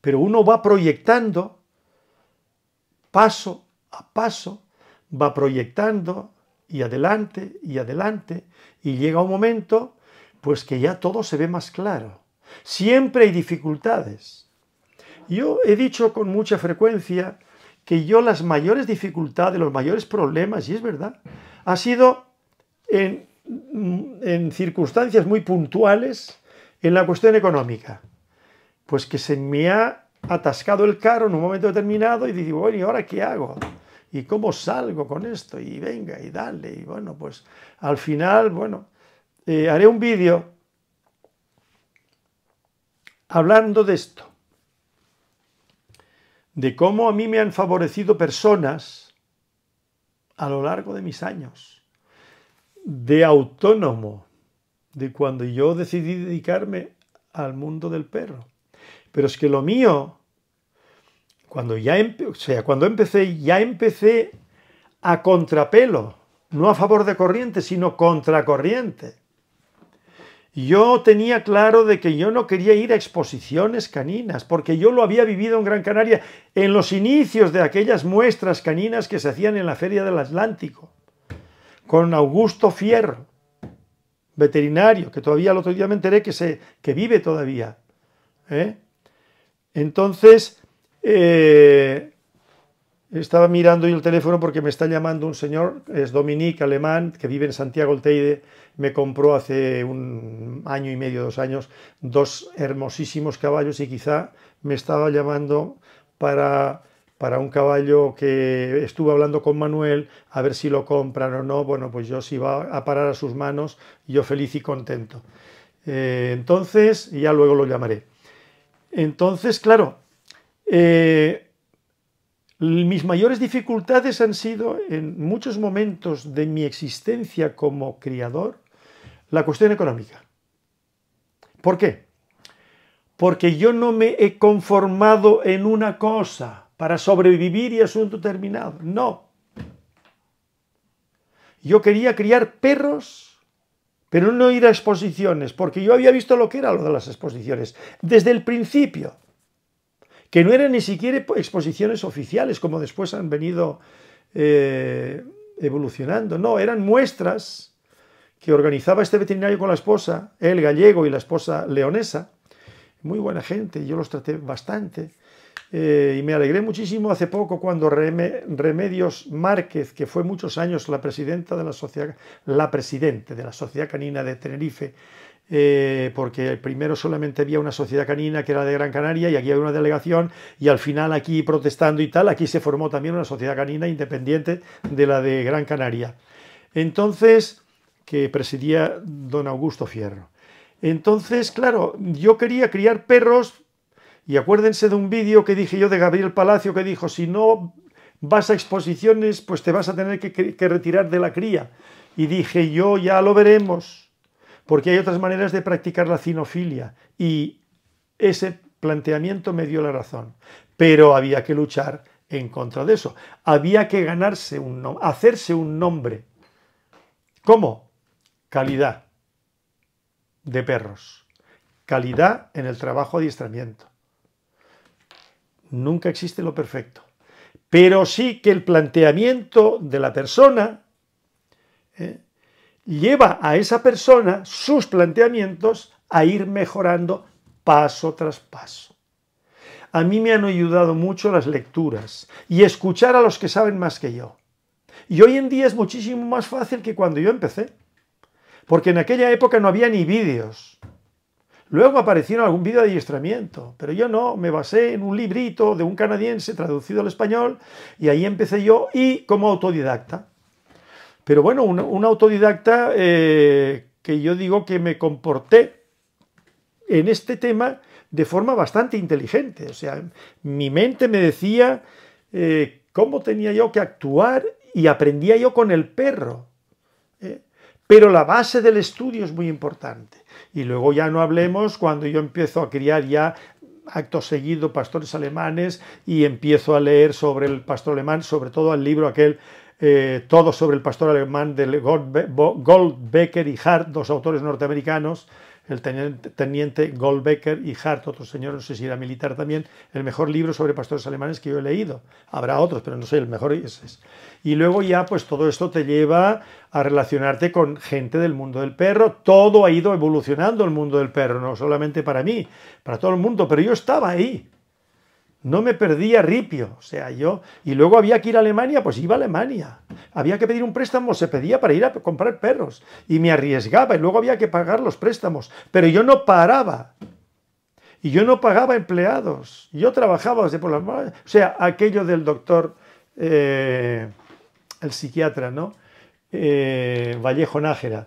Pero uno va proyectando paso a paso, va proyectando y adelante y adelante, y llega un momento pues que ya todo se ve más claro. Siempre hay dificultades. Yo he dicho con mucha frecuencia que yo las mayores dificultades, los mayores problemas, y es verdad, ha sido en, circunstancias muy puntuales en la cuestión económica. Pues que se me ha atascado el carro en un momento determinado y digo, bueno, ¿y ahora qué hago? ¿Y cómo salgo con esto? Y venga, y dale. Y bueno, pues al final, bueno, eh, haré un vídeo hablando de esto, de cómo a mí me han favorecido personas a lo largo de mis años, de autónomo, de cuando yo decidí dedicarme al mundo del perro. Pero es que lo mío, cuando ya, o sea, cuando empecé, ya empecé a contrapelo, no a favor de corriente, sino contracorriente. Yo tenía claro de que yo no quería ir a exposiciones caninas, porque yo lo había vivido en Gran Canaria en los inicios de aquellas muestras caninas que se hacían en la Feria del Atlántico, con Augusto Fierro, veterinario, que todavía el otro día me enteré que, se, que vive todavía. ¿eh? Entonces, eh, estaba mirando el teléfono porque me está llamando un señor, es Dominique Alemán, que vive en Santiago del Teide, me compró hace un año y medio, dos años, dos hermosísimos caballos y quizá me estaba llamando para, para un caballo que estuve hablando con Manuel, a ver si lo compran o no, bueno, pues yo si va a parar a sus manos, yo feliz y contento. Eh, entonces, ya luego lo llamaré. Entonces, claro, eh, mis mayores dificultades han sido en muchos momentos de mi existencia como criador la cuestión económica. ¿Por qué? Porque yo no me he conformado en una cosa para sobrevivir y asunto terminado. No. Yo quería criar perros, pero no ir a exposiciones, porque yo había visto lo que era lo de las exposiciones desde el principio que no eran ni siquiera exposiciones oficiales, como después han venido eh, evolucionando. No, eran muestras que organizaba este veterinario con la esposa, el gallego y la esposa leonesa. Muy buena gente, yo los traté bastante. Eh, y me alegré muchísimo hace poco cuando Remedios Márquez, que fue muchos años la presidenta de la sociedad, la presidente de la Sociedad Canina de Tenerife, eh, porque primero solamente había una sociedad canina que era de Gran Canaria y aquí había una delegación y al final aquí protestando y tal, aquí se formó también una sociedad canina independiente de la de Gran Canaria. Entonces, que presidía don Augusto Fierro. Entonces, claro, yo quería criar perros y acuérdense de un vídeo que dije yo de Gabriel Palacio que dijo, si no vas a exposiciones, pues te vas a tener que retirar de la cría. Y dije yo, ya lo veremos porque hay otras maneras de practicar la cinofilia y ese planteamiento me dio la razón, pero había que luchar en contra de eso, había que ganarse un hacerse un nombre. ¿Cómo? Calidad de perros, calidad en el trabajo adiestramiento. Nunca existe lo perfecto, pero sí que el planteamiento de la persona ¿eh? lleva a esa persona, sus planteamientos, a ir mejorando paso tras paso. A mí me han ayudado mucho las lecturas y escuchar a los que saben más que yo. Y hoy en día es muchísimo más fácil que cuando yo empecé, porque en aquella época no había ni vídeos. Luego aparecieron algún vídeo de adiestramiento, pero yo no, me basé en un librito de un canadiense traducido al español y ahí empecé yo y como autodidacta. Pero bueno, un, autodidacta eh, que yo digo que me comporté en este tema de forma bastante inteligente. O sea, mi mente me decía eh, cómo tenía yo que actuar y aprendía yo con el perro. ¿eh? Pero la base del estudio es muy importante. Y luego ya no hablemos cuando yo empiezo a criar ya acto seguido pastores alemanes y empiezo a leer sobre el pastor alemán, sobre todo al libro aquel eh, todo sobre el pastor alemán de Goldbecker y Hart, dos autores norteamericanos, el teniente Goldbecker y Hart, otro señor, no sé si era militar también, el mejor libro sobre pastores alemanes que yo he leído. Habrá otros, pero no sé, el mejor es ese. Y luego ya, pues todo esto te lleva a relacionarte con gente del mundo del perro. Todo ha ido evolucionando el mundo del perro, no solamente para mí, para todo el mundo, pero yo estaba ahí. No me perdía ripio, o sea, yo... Y luego había que ir a Alemania, pues iba a Alemania. Había que pedir un préstamo, se pedía para ir a comprar perros. Y me arriesgaba, y luego había que pagar los préstamos. Pero yo no paraba. Y yo no pagaba empleados. Yo trabajaba desde por las... O sea, aquello del doctor, eh, el psiquiatra, ¿no? Eh, Vallejo Nájera.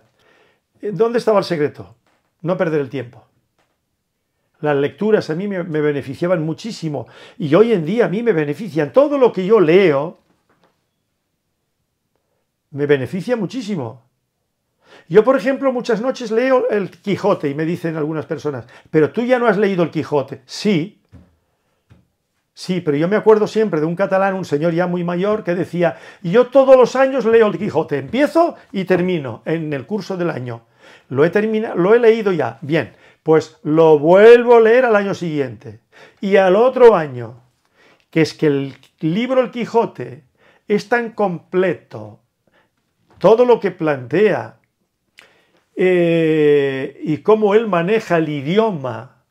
¿Dónde estaba el secreto? No perder el tiempo. Las lecturas a mí me, beneficiaban muchísimo y hoy en día a mí me benefician. Todo lo que yo leo me beneficia muchísimo. Yo, por ejemplo, muchas noches leo el Quijote y me dicen algunas personas, pero tú ya no has leído el Quijote. Sí, sí, pero yo me acuerdo siempre de un catalán, un señor ya muy mayor, que decía, yo todos los años leo el Quijote, empiezo y termino en el curso del año. Lo he, terminado, lo he leído ya. Bien, pues lo vuelvo a leer al año siguiente y al otro año, que es que el libro El Quijote es tan completo, todo lo que plantea eh, y cómo él maneja el idioma,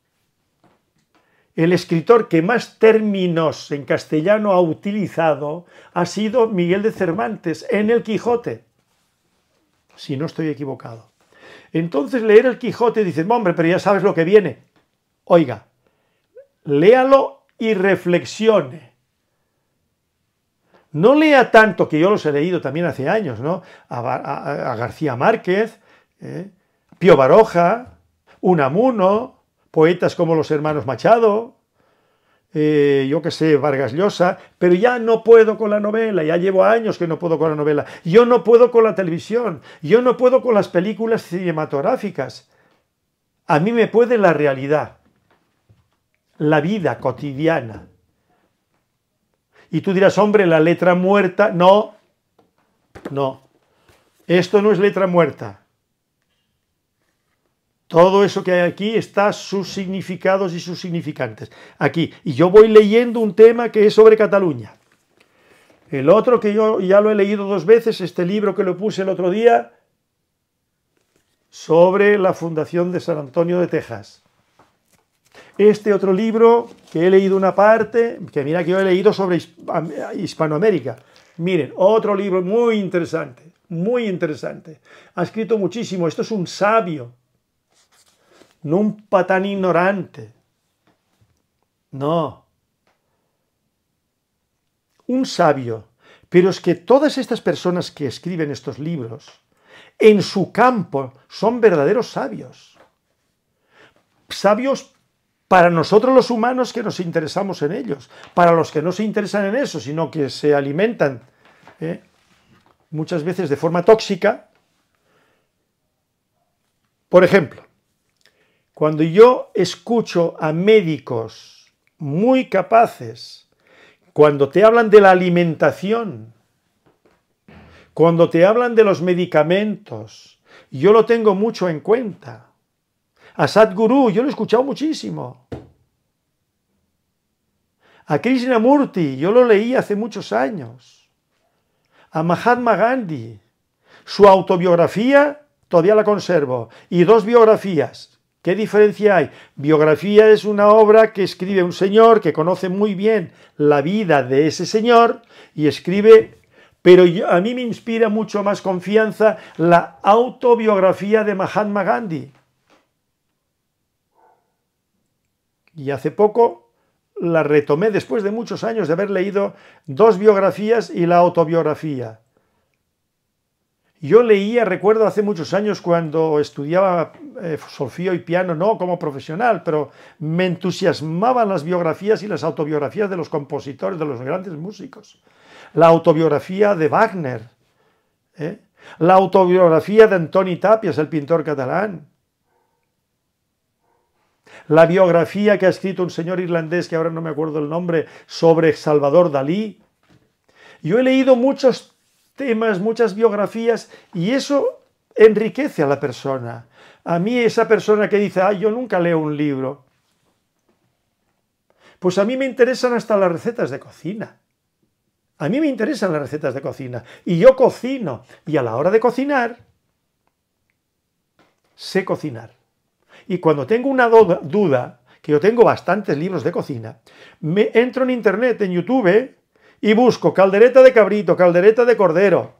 el escritor que más términos en castellano ha utilizado ha sido Miguel de Cervantes en El Quijote, si no estoy equivocado. Entonces leer el Quijote dices, hombre, pero ya sabes lo que viene. Oiga, léalo y reflexione. No lea tanto, que yo los he leído también hace años, ¿no? A, García Márquez, ¿eh? Pío Baroja, Unamuno, poetas como los hermanos Machado, eh, yo que sé, Vargas Llosa, pero ya no puedo con la novela, ya llevo años que no puedo con la novela, yo no puedo con la televisión, yo no puedo con las películas cinematográficas. A mí me puede la realidad, la vida cotidiana. Y tú dirás, hombre, la letra muerta, no, no, esto no es letra muerta. Todo eso que hay aquí está sus significados y sus significantes. Aquí. Y yo voy leyendo un tema que es sobre Cataluña. El otro que yo ya lo he leído dos veces, este libro que lo puse el otro día, sobre la fundación de San Antonio de Texas. Este otro libro que he leído una parte, que mira que yo he leído sobre Hispanoamérica. Miren, otro libro muy interesante, muy interesante. Ha escrito muchísimo, esto es un sabio, un patán ignorante. No. Un sabio. Pero es que todas estas personas que escriben estos libros, en su campo, son verdaderos sabios. Sabios para nosotros los humanos que nos interesamos en ellos, para los que no se interesan en eso, sino que se alimentan ¿eh? muchas veces de forma tóxica. Por ejemplo, cuando yo escucho a médicos muy capaces, cuando te hablan de la alimentación, cuando te hablan de los medicamentos, yo lo tengo mucho en cuenta. A Sadhguru, yo lo he escuchado muchísimo. A Krishnamurti, yo lo leí hace muchos años. A Mahatma Gandhi, su autobiografía todavía la conservo. Y dos biografías, ¿Qué diferencia hay? Biografía es una obra que escribe un señor que conoce muy bien la vida de ese señor y escribe, pero a mí me inspira mucho más confianza la autobiografía de Mahatma Gandhi. Y hace poco la retomé después de muchos años de haber leído dos biografías y la autobiografía. Yo leía, recuerdo hace muchos años cuando estudiaba eh, y piano, no como profesional, pero me entusiasmaban las biografías y las autobiografías de los compositores, de los grandes músicos. La autobiografía de Wagner, ¿eh? la autobiografía de Antoni Tapias, el pintor catalán. La biografía que ha escrito un señor irlandés, que ahora no me acuerdo el nombre, sobre Salvador Dalí. Yo he leído muchos temas, muchas biografías, y eso enriquece a la persona. A mí esa persona que dice, ah, yo nunca leo un libro, pues a mí me interesan hasta las recetas de cocina. A mí me interesan las recetas de cocina. Y yo cocino. Y a la hora de cocinar, sé cocinar. Y cuando tengo una duda, que yo tengo bastantes libros de cocina, me entro en internet, en YouTube, y busco caldereta de cabrito, caldereta de cordero,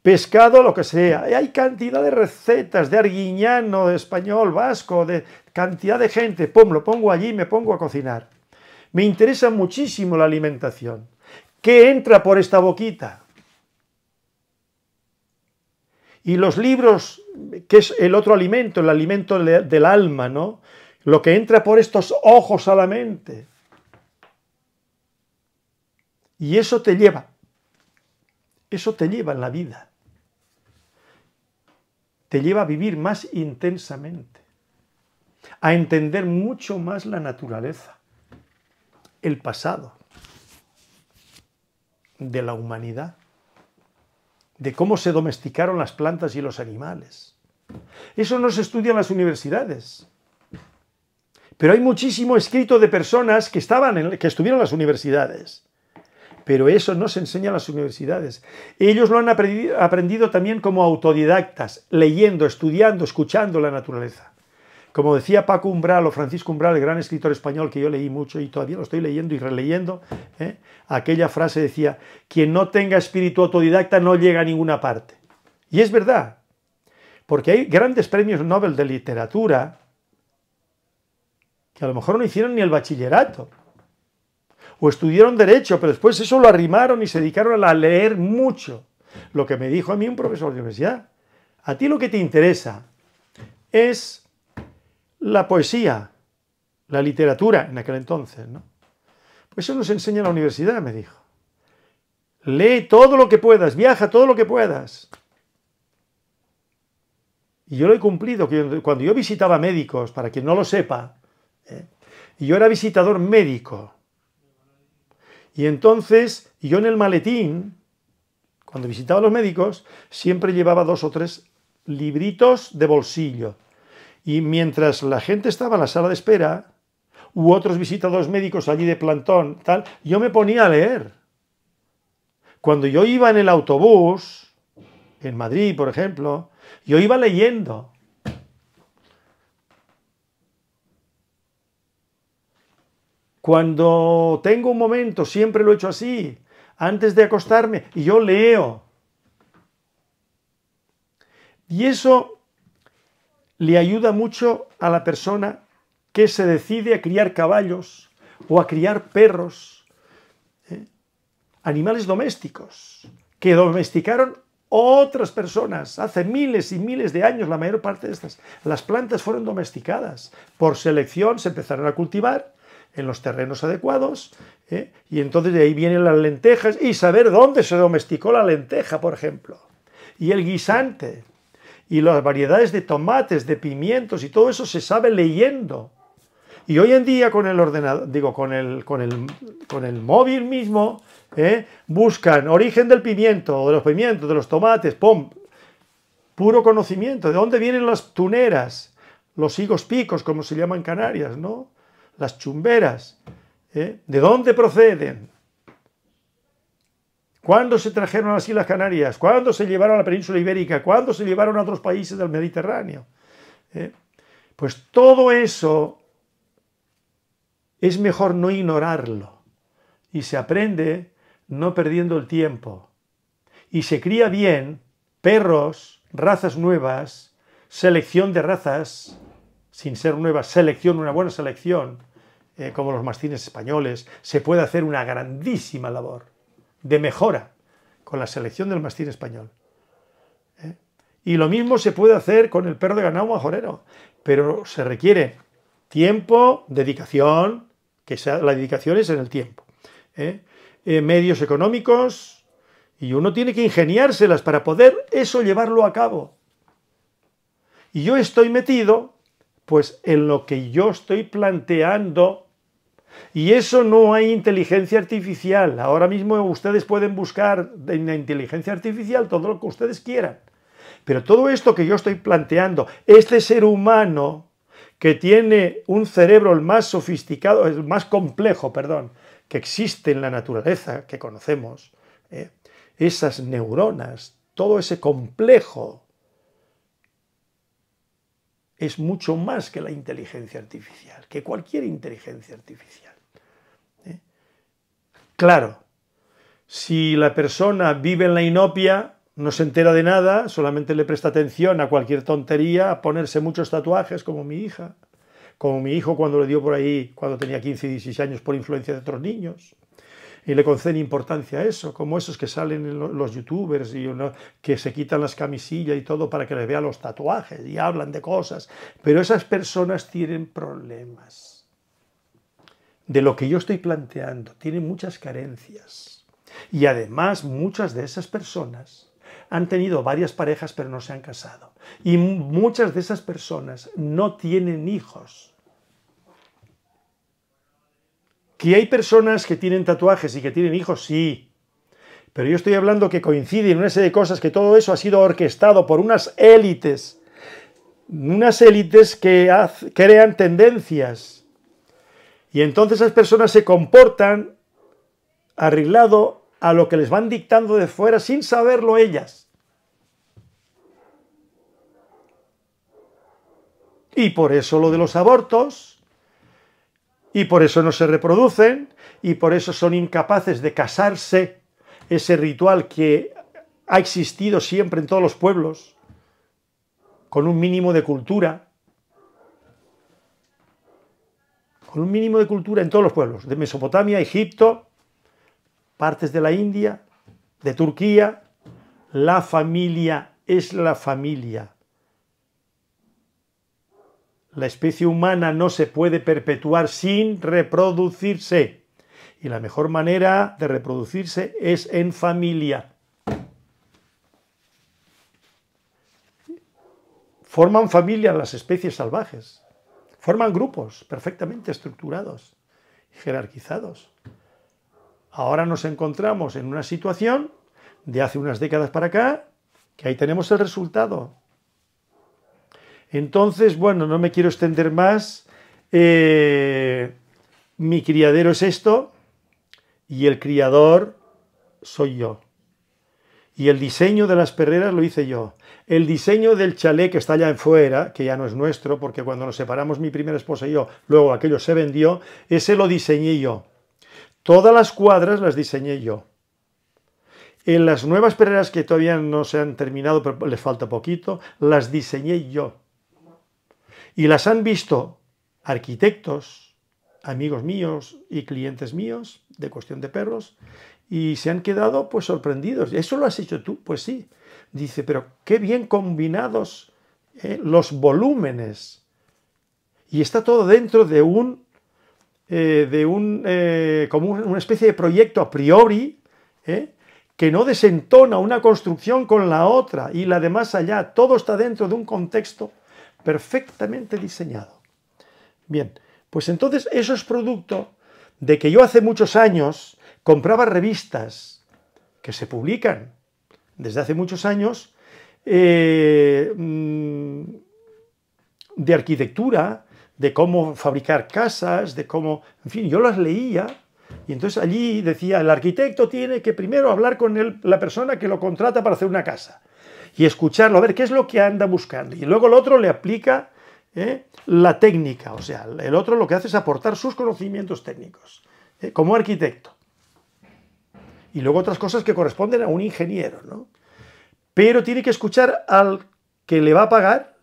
pescado, lo que sea. hay cantidad de recetas de arguiñano, de español, vasco, de cantidad de gente. Pum, lo pongo allí y me pongo a cocinar. Me interesa muchísimo la alimentación. ¿Qué entra por esta boquita? Y los libros, que es el otro alimento, el alimento del alma, ¿no? Lo que entra por estos ojos a la mente y eso te lleva, eso te lleva en la vida, te lleva a vivir más intensamente, a entender mucho más la naturaleza, el pasado de la humanidad, de cómo se domesticaron las plantas y los animales. Eso no se estudia en las universidades. Pero hay muchísimo escrito de personas que, estaban que estuvieron en las universidades pero eso no se enseña en las universidades. Ellos lo han aprendido, también como autodidactas, leyendo, estudiando, escuchando la naturaleza. Como decía Paco Umbral o Francisco Umbral, el gran escritor español que yo leí mucho y todavía lo estoy leyendo y releyendo, ¿eh? aquella frase decía, quien no tenga espíritu autodidacta no llega a ninguna parte. Y es verdad, porque hay grandes premios Nobel de literatura que a lo mejor no hicieron ni el bachillerato o estudiaron derecho, pero después eso lo arrimaron y se dedicaron a leer mucho. Lo que me dijo a mí un profesor de universidad, a ti lo que te interesa es la poesía, la literatura en aquel entonces, ¿no? Pues eso nos enseña en la universidad, me dijo. Lee todo lo que puedas, viaja todo lo que puedas. Y yo lo he cumplido. Cuando yo visitaba médicos, para quien no lo sepa, ¿eh? y yo era visitador médico, y entonces yo en el maletín, cuando visitaba a los médicos, siempre llevaba dos o tres libritos de bolsillo. Y mientras la gente estaba en la sala de espera, u otros visitados médicos allí de plantón, tal, yo me ponía a leer. Cuando yo iba en el autobús, en Madrid, por ejemplo, yo iba leyendo. Cuando tengo un momento, siempre lo he hecho así, antes de acostarme, y yo leo. Y eso le ayuda mucho a la persona que se decide a criar caballos o a criar perros, ¿eh? animales domésticos, que domesticaron otras personas hace miles y miles de años, la mayor parte de estas. Las plantas fueron domesticadas, por selección se empezaron a cultivar en los terrenos adecuados, ¿eh? y entonces de ahí vienen las lentejas, y saber dónde se domesticó la lenteja, por ejemplo, y el guisante, y las variedades de tomates, de pimientos, y todo eso se sabe leyendo. Y hoy en día con el ordenador, digo, con el, con el, con el móvil mismo, ¿eh? buscan origen del pimiento, de los pimientos, de los tomates, ¡pum! Puro conocimiento, de dónde vienen las tuneras, los higos picos, como se llaman Canarias, ¿no? las chumberas, ¿eh? ¿de dónde proceden? ¿Cuándo se trajeron a las Islas Canarias? ¿Cuándo se llevaron a la península ibérica? ¿Cuándo se llevaron a otros países del Mediterráneo? ¿Eh? Pues todo eso es mejor no ignorarlo y se aprende no perdiendo el tiempo y se cría bien perros, razas nuevas, selección de razas, sin ser nueva selección, una buena selección, eh, como los mastines españoles, se puede hacer una grandísima labor de mejora con la selección del mastín español. ¿eh? Y lo mismo se puede hacer con el perro de ganado majorero, pero se requiere tiempo, dedicación, que sea, la dedicación es en el tiempo, ¿eh? medios económicos, y uno tiene que ingeniárselas para poder eso llevarlo a cabo. Y yo estoy metido pues en lo que yo estoy planteando, y eso no hay inteligencia artificial. Ahora mismo ustedes pueden buscar en la inteligencia artificial todo lo que ustedes quieran. Pero todo esto que yo estoy planteando, este ser humano que tiene un cerebro el más sofisticado, el más complejo, perdón, que existe en la naturaleza, que conocemos, ¿eh? esas neuronas, todo ese complejo es mucho más que la inteligencia artificial, que cualquier inteligencia artificial. ¿eh? Claro, si la persona vive en la inopia, no se entera de nada, solamente le presta atención a cualquier tontería, a ponerse muchos tatuajes como mi hija, como mi hijo cuando le dio por ahí, cuando tenía 15 y 16 años por influencia de otros niños y le conceden importancia a eso, como esos que salen los youtubers y uno, que se quitan las camisillas y todo para que les vean los tatuajes y hablan de cosas. Pero esas personas tienen problemas. De lo que yo estoy planteando, tienen muchas carencias. Y además muchas de esas personas han tenido varias parejas pero no se han casado. Y muchas de esas personas no tienen hijos ¿Que hay personas que tienen tatuajes y que tienen hijos? Sí. Pero yo estoy hablando que coinciden una serie de cosas, que todo eso ha sido orquestado por unas élites. Unas élites que crean tendencias. Y entonces esas personas se comportan arreglado a lo que les van dictando de fuera sin saberlo ellas. Y por eso lo de los abortos, y por eso no se reproducen y por eso son incapaces de casarse, ese ritual que ha existido siempre en todos los pueblos, con un mínimo de cultura, con un mínimo de cultura en todos los pueblos, de Mesopotamia, Egipto, partes de la India, de Turquía, la familia es la familia. La especie humana no se puede perpetuar sin reproducirse. Y la mejor manera de reproducirse es en familia. Forman familia las especies salvajes. Forman grupos perfectamente estructurados y jerarquizados. Ahora nos encontramos en una situación de hace unas décadas para acá que ahí tenemos el resultado entonces, bueno, no me quiero extender más. Eh, mi criadero es esto y el criador soy yo. Y el diseño de las perreras lo hice yo. El diseño del chalet que está allá en fuera, que ya no es nuestro, porque cuando nos separamos mi primera esposa y yo, luego aquello se vendió, ese lo diseñé yo. Todas las cuadras las diseñé yo. En las nuevas perreras que todavía no se han terminado, pero les falta poquito, las diseñé yo. Y las han visto arquitectos, amigos míos y clientes míos de cuestión de perros, y se han quedado pues sorprendidos. ¿Eso lo has hecho tú? Pues sí. Dice, pero qué bien combinados eh, los volúmenes. Y está todo dentro de un, eh, de un, eh, como una especie de proyecto a priori, que no desentona una construcción con la otra y la de más allá. Todo está dentro de un contexto perfectamente diseñado. Bien, pues entonces eso es producto de que yo hace muchos años compraba revistas que se publican desde hace muchos años eh, mm, de arquitectura, de cómo fabricar casas, de cómo, en fin, yo las leía y entonces allí decía, el arquitecto tiene que primero hablar con la persona que lo contrata para hacer una casa y escucharlo, a ver qué es lo que anda buscando. Y luego el otro le aplica ¿eh? la técnica, o sea, el otro lo que hace es aportar sus conocimientos técnicos ¿eh? como arquitecto. Y luego otras cosas que corresponden a un ingeniero, Pero tiene que escuchar al que le va a pagar,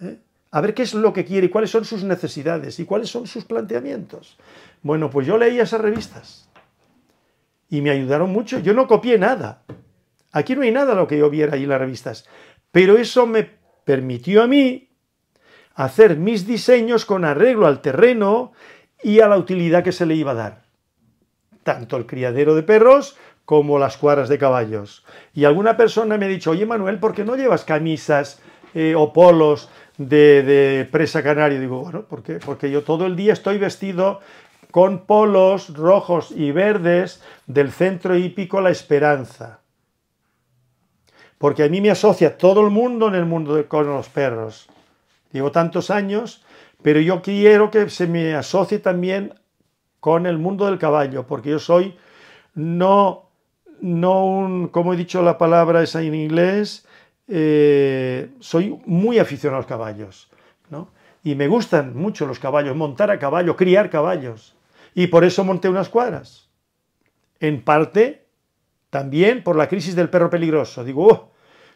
¿eh? a ver qué es lo que quiere, y cuáles son sus necesidades y cuáles son sus planteamientos. Bueno, pues yo leía esas revistas y me ayudaron mucho. Yo no copié nada, Aquí no hay nada lo que yo viera ahí en las revistas. Pero eso me permitió a mí hacer mis diseños con arreglo al terreno y a la utilidad que se le iba a dar. Tanto el criadero de perros como las cuadras de caballos. Y alguna persona me ha dicho, oye Manuel, ¿por qué no llevas camisas eh, o polos de, presa canario? digo, bueno, ¿por qué? porque yo todo el día estoy vestido con polos rojos y verdes del centro hípico La Esperanza porque a mí me asocia todo el mundo en el mundo con los perros. Llevo tantos años, pero yo quiero que se me asocie también con el mundo del caballo, porque yo soy no, no un, como he dicho la palabra esa en inglés, eh, soy muy aficionado a los caballos, Y me gustan mucho los caballos, montar a caballo, criar caballos. Y por eso monté unas cuadras. En parte, también por la crisis del perro peligroso. Digo,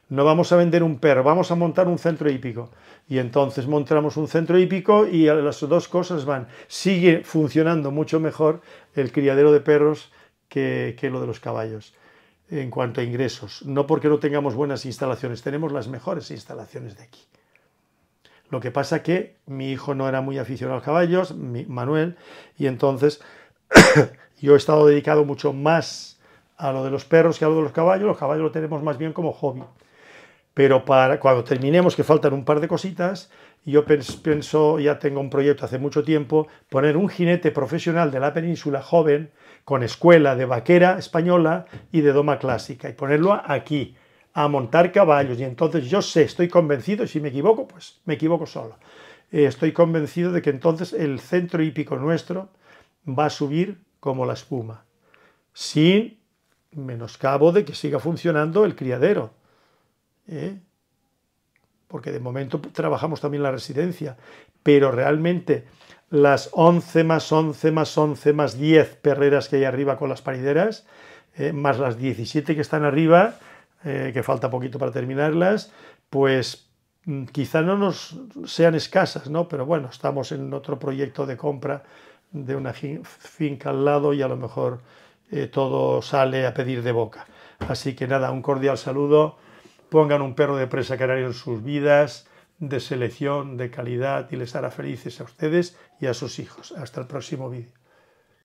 no vamos a vender un perro, vamos a montar un centro hípico. Y entonces montamos un centro hípico y las dos cosas van. Sigue funcionando mucho mejor el criadero de perros que, lo de los caballos en cuanto a ingresos. No porque no tengamos buenas instalaciones, tenemos las mejores instalaciones de aquí. Lo que pasa que mi hijo no era muy aficionado a los caballos, Manuel, y entonces yo he estado dedicado mucho más a lo de los perros que a lo de los caballos. Los caballos lo tenemos más bien como hobby pero para cuando terminemos, que faltan un par de cositas, yo pienso, ya tengo un proyecto hace mucho tiempo, poner un jinete profesional de la península joven, con escuela de vaquera española y de doma clásica, y ponerlo aquí, a montar caballos. Y entonces yo sé, estoy convencido, y si me equivoco, pues me equivoco solo. Eh, estoy convencido de que entonces el centro hípico nuestro va a subir como la espuma, sin menoscabo de que siga funcionando el criadero ¿eh? porque de momento trabajamos también la residencia, pero realmente las 11 más 11 más 11 más 10 perreras que hay arriba con las parideras, ¿eh? más las 17 que están arriba, ¿eh? que falta poquito para terminarlas, pues mm, quizá no nos sean escasas, ¿no? Pero bueno, estamos en otro proyecto de compra de una finca al lado y a lo mejor todo sale a pedir de boca. Así que nada, un cordial saludo pongan un perro de presa canario en sus vidas, de selección, de calidad, y les hará felices a ustedes y a sus hijos. Hasta el próximo vídeo.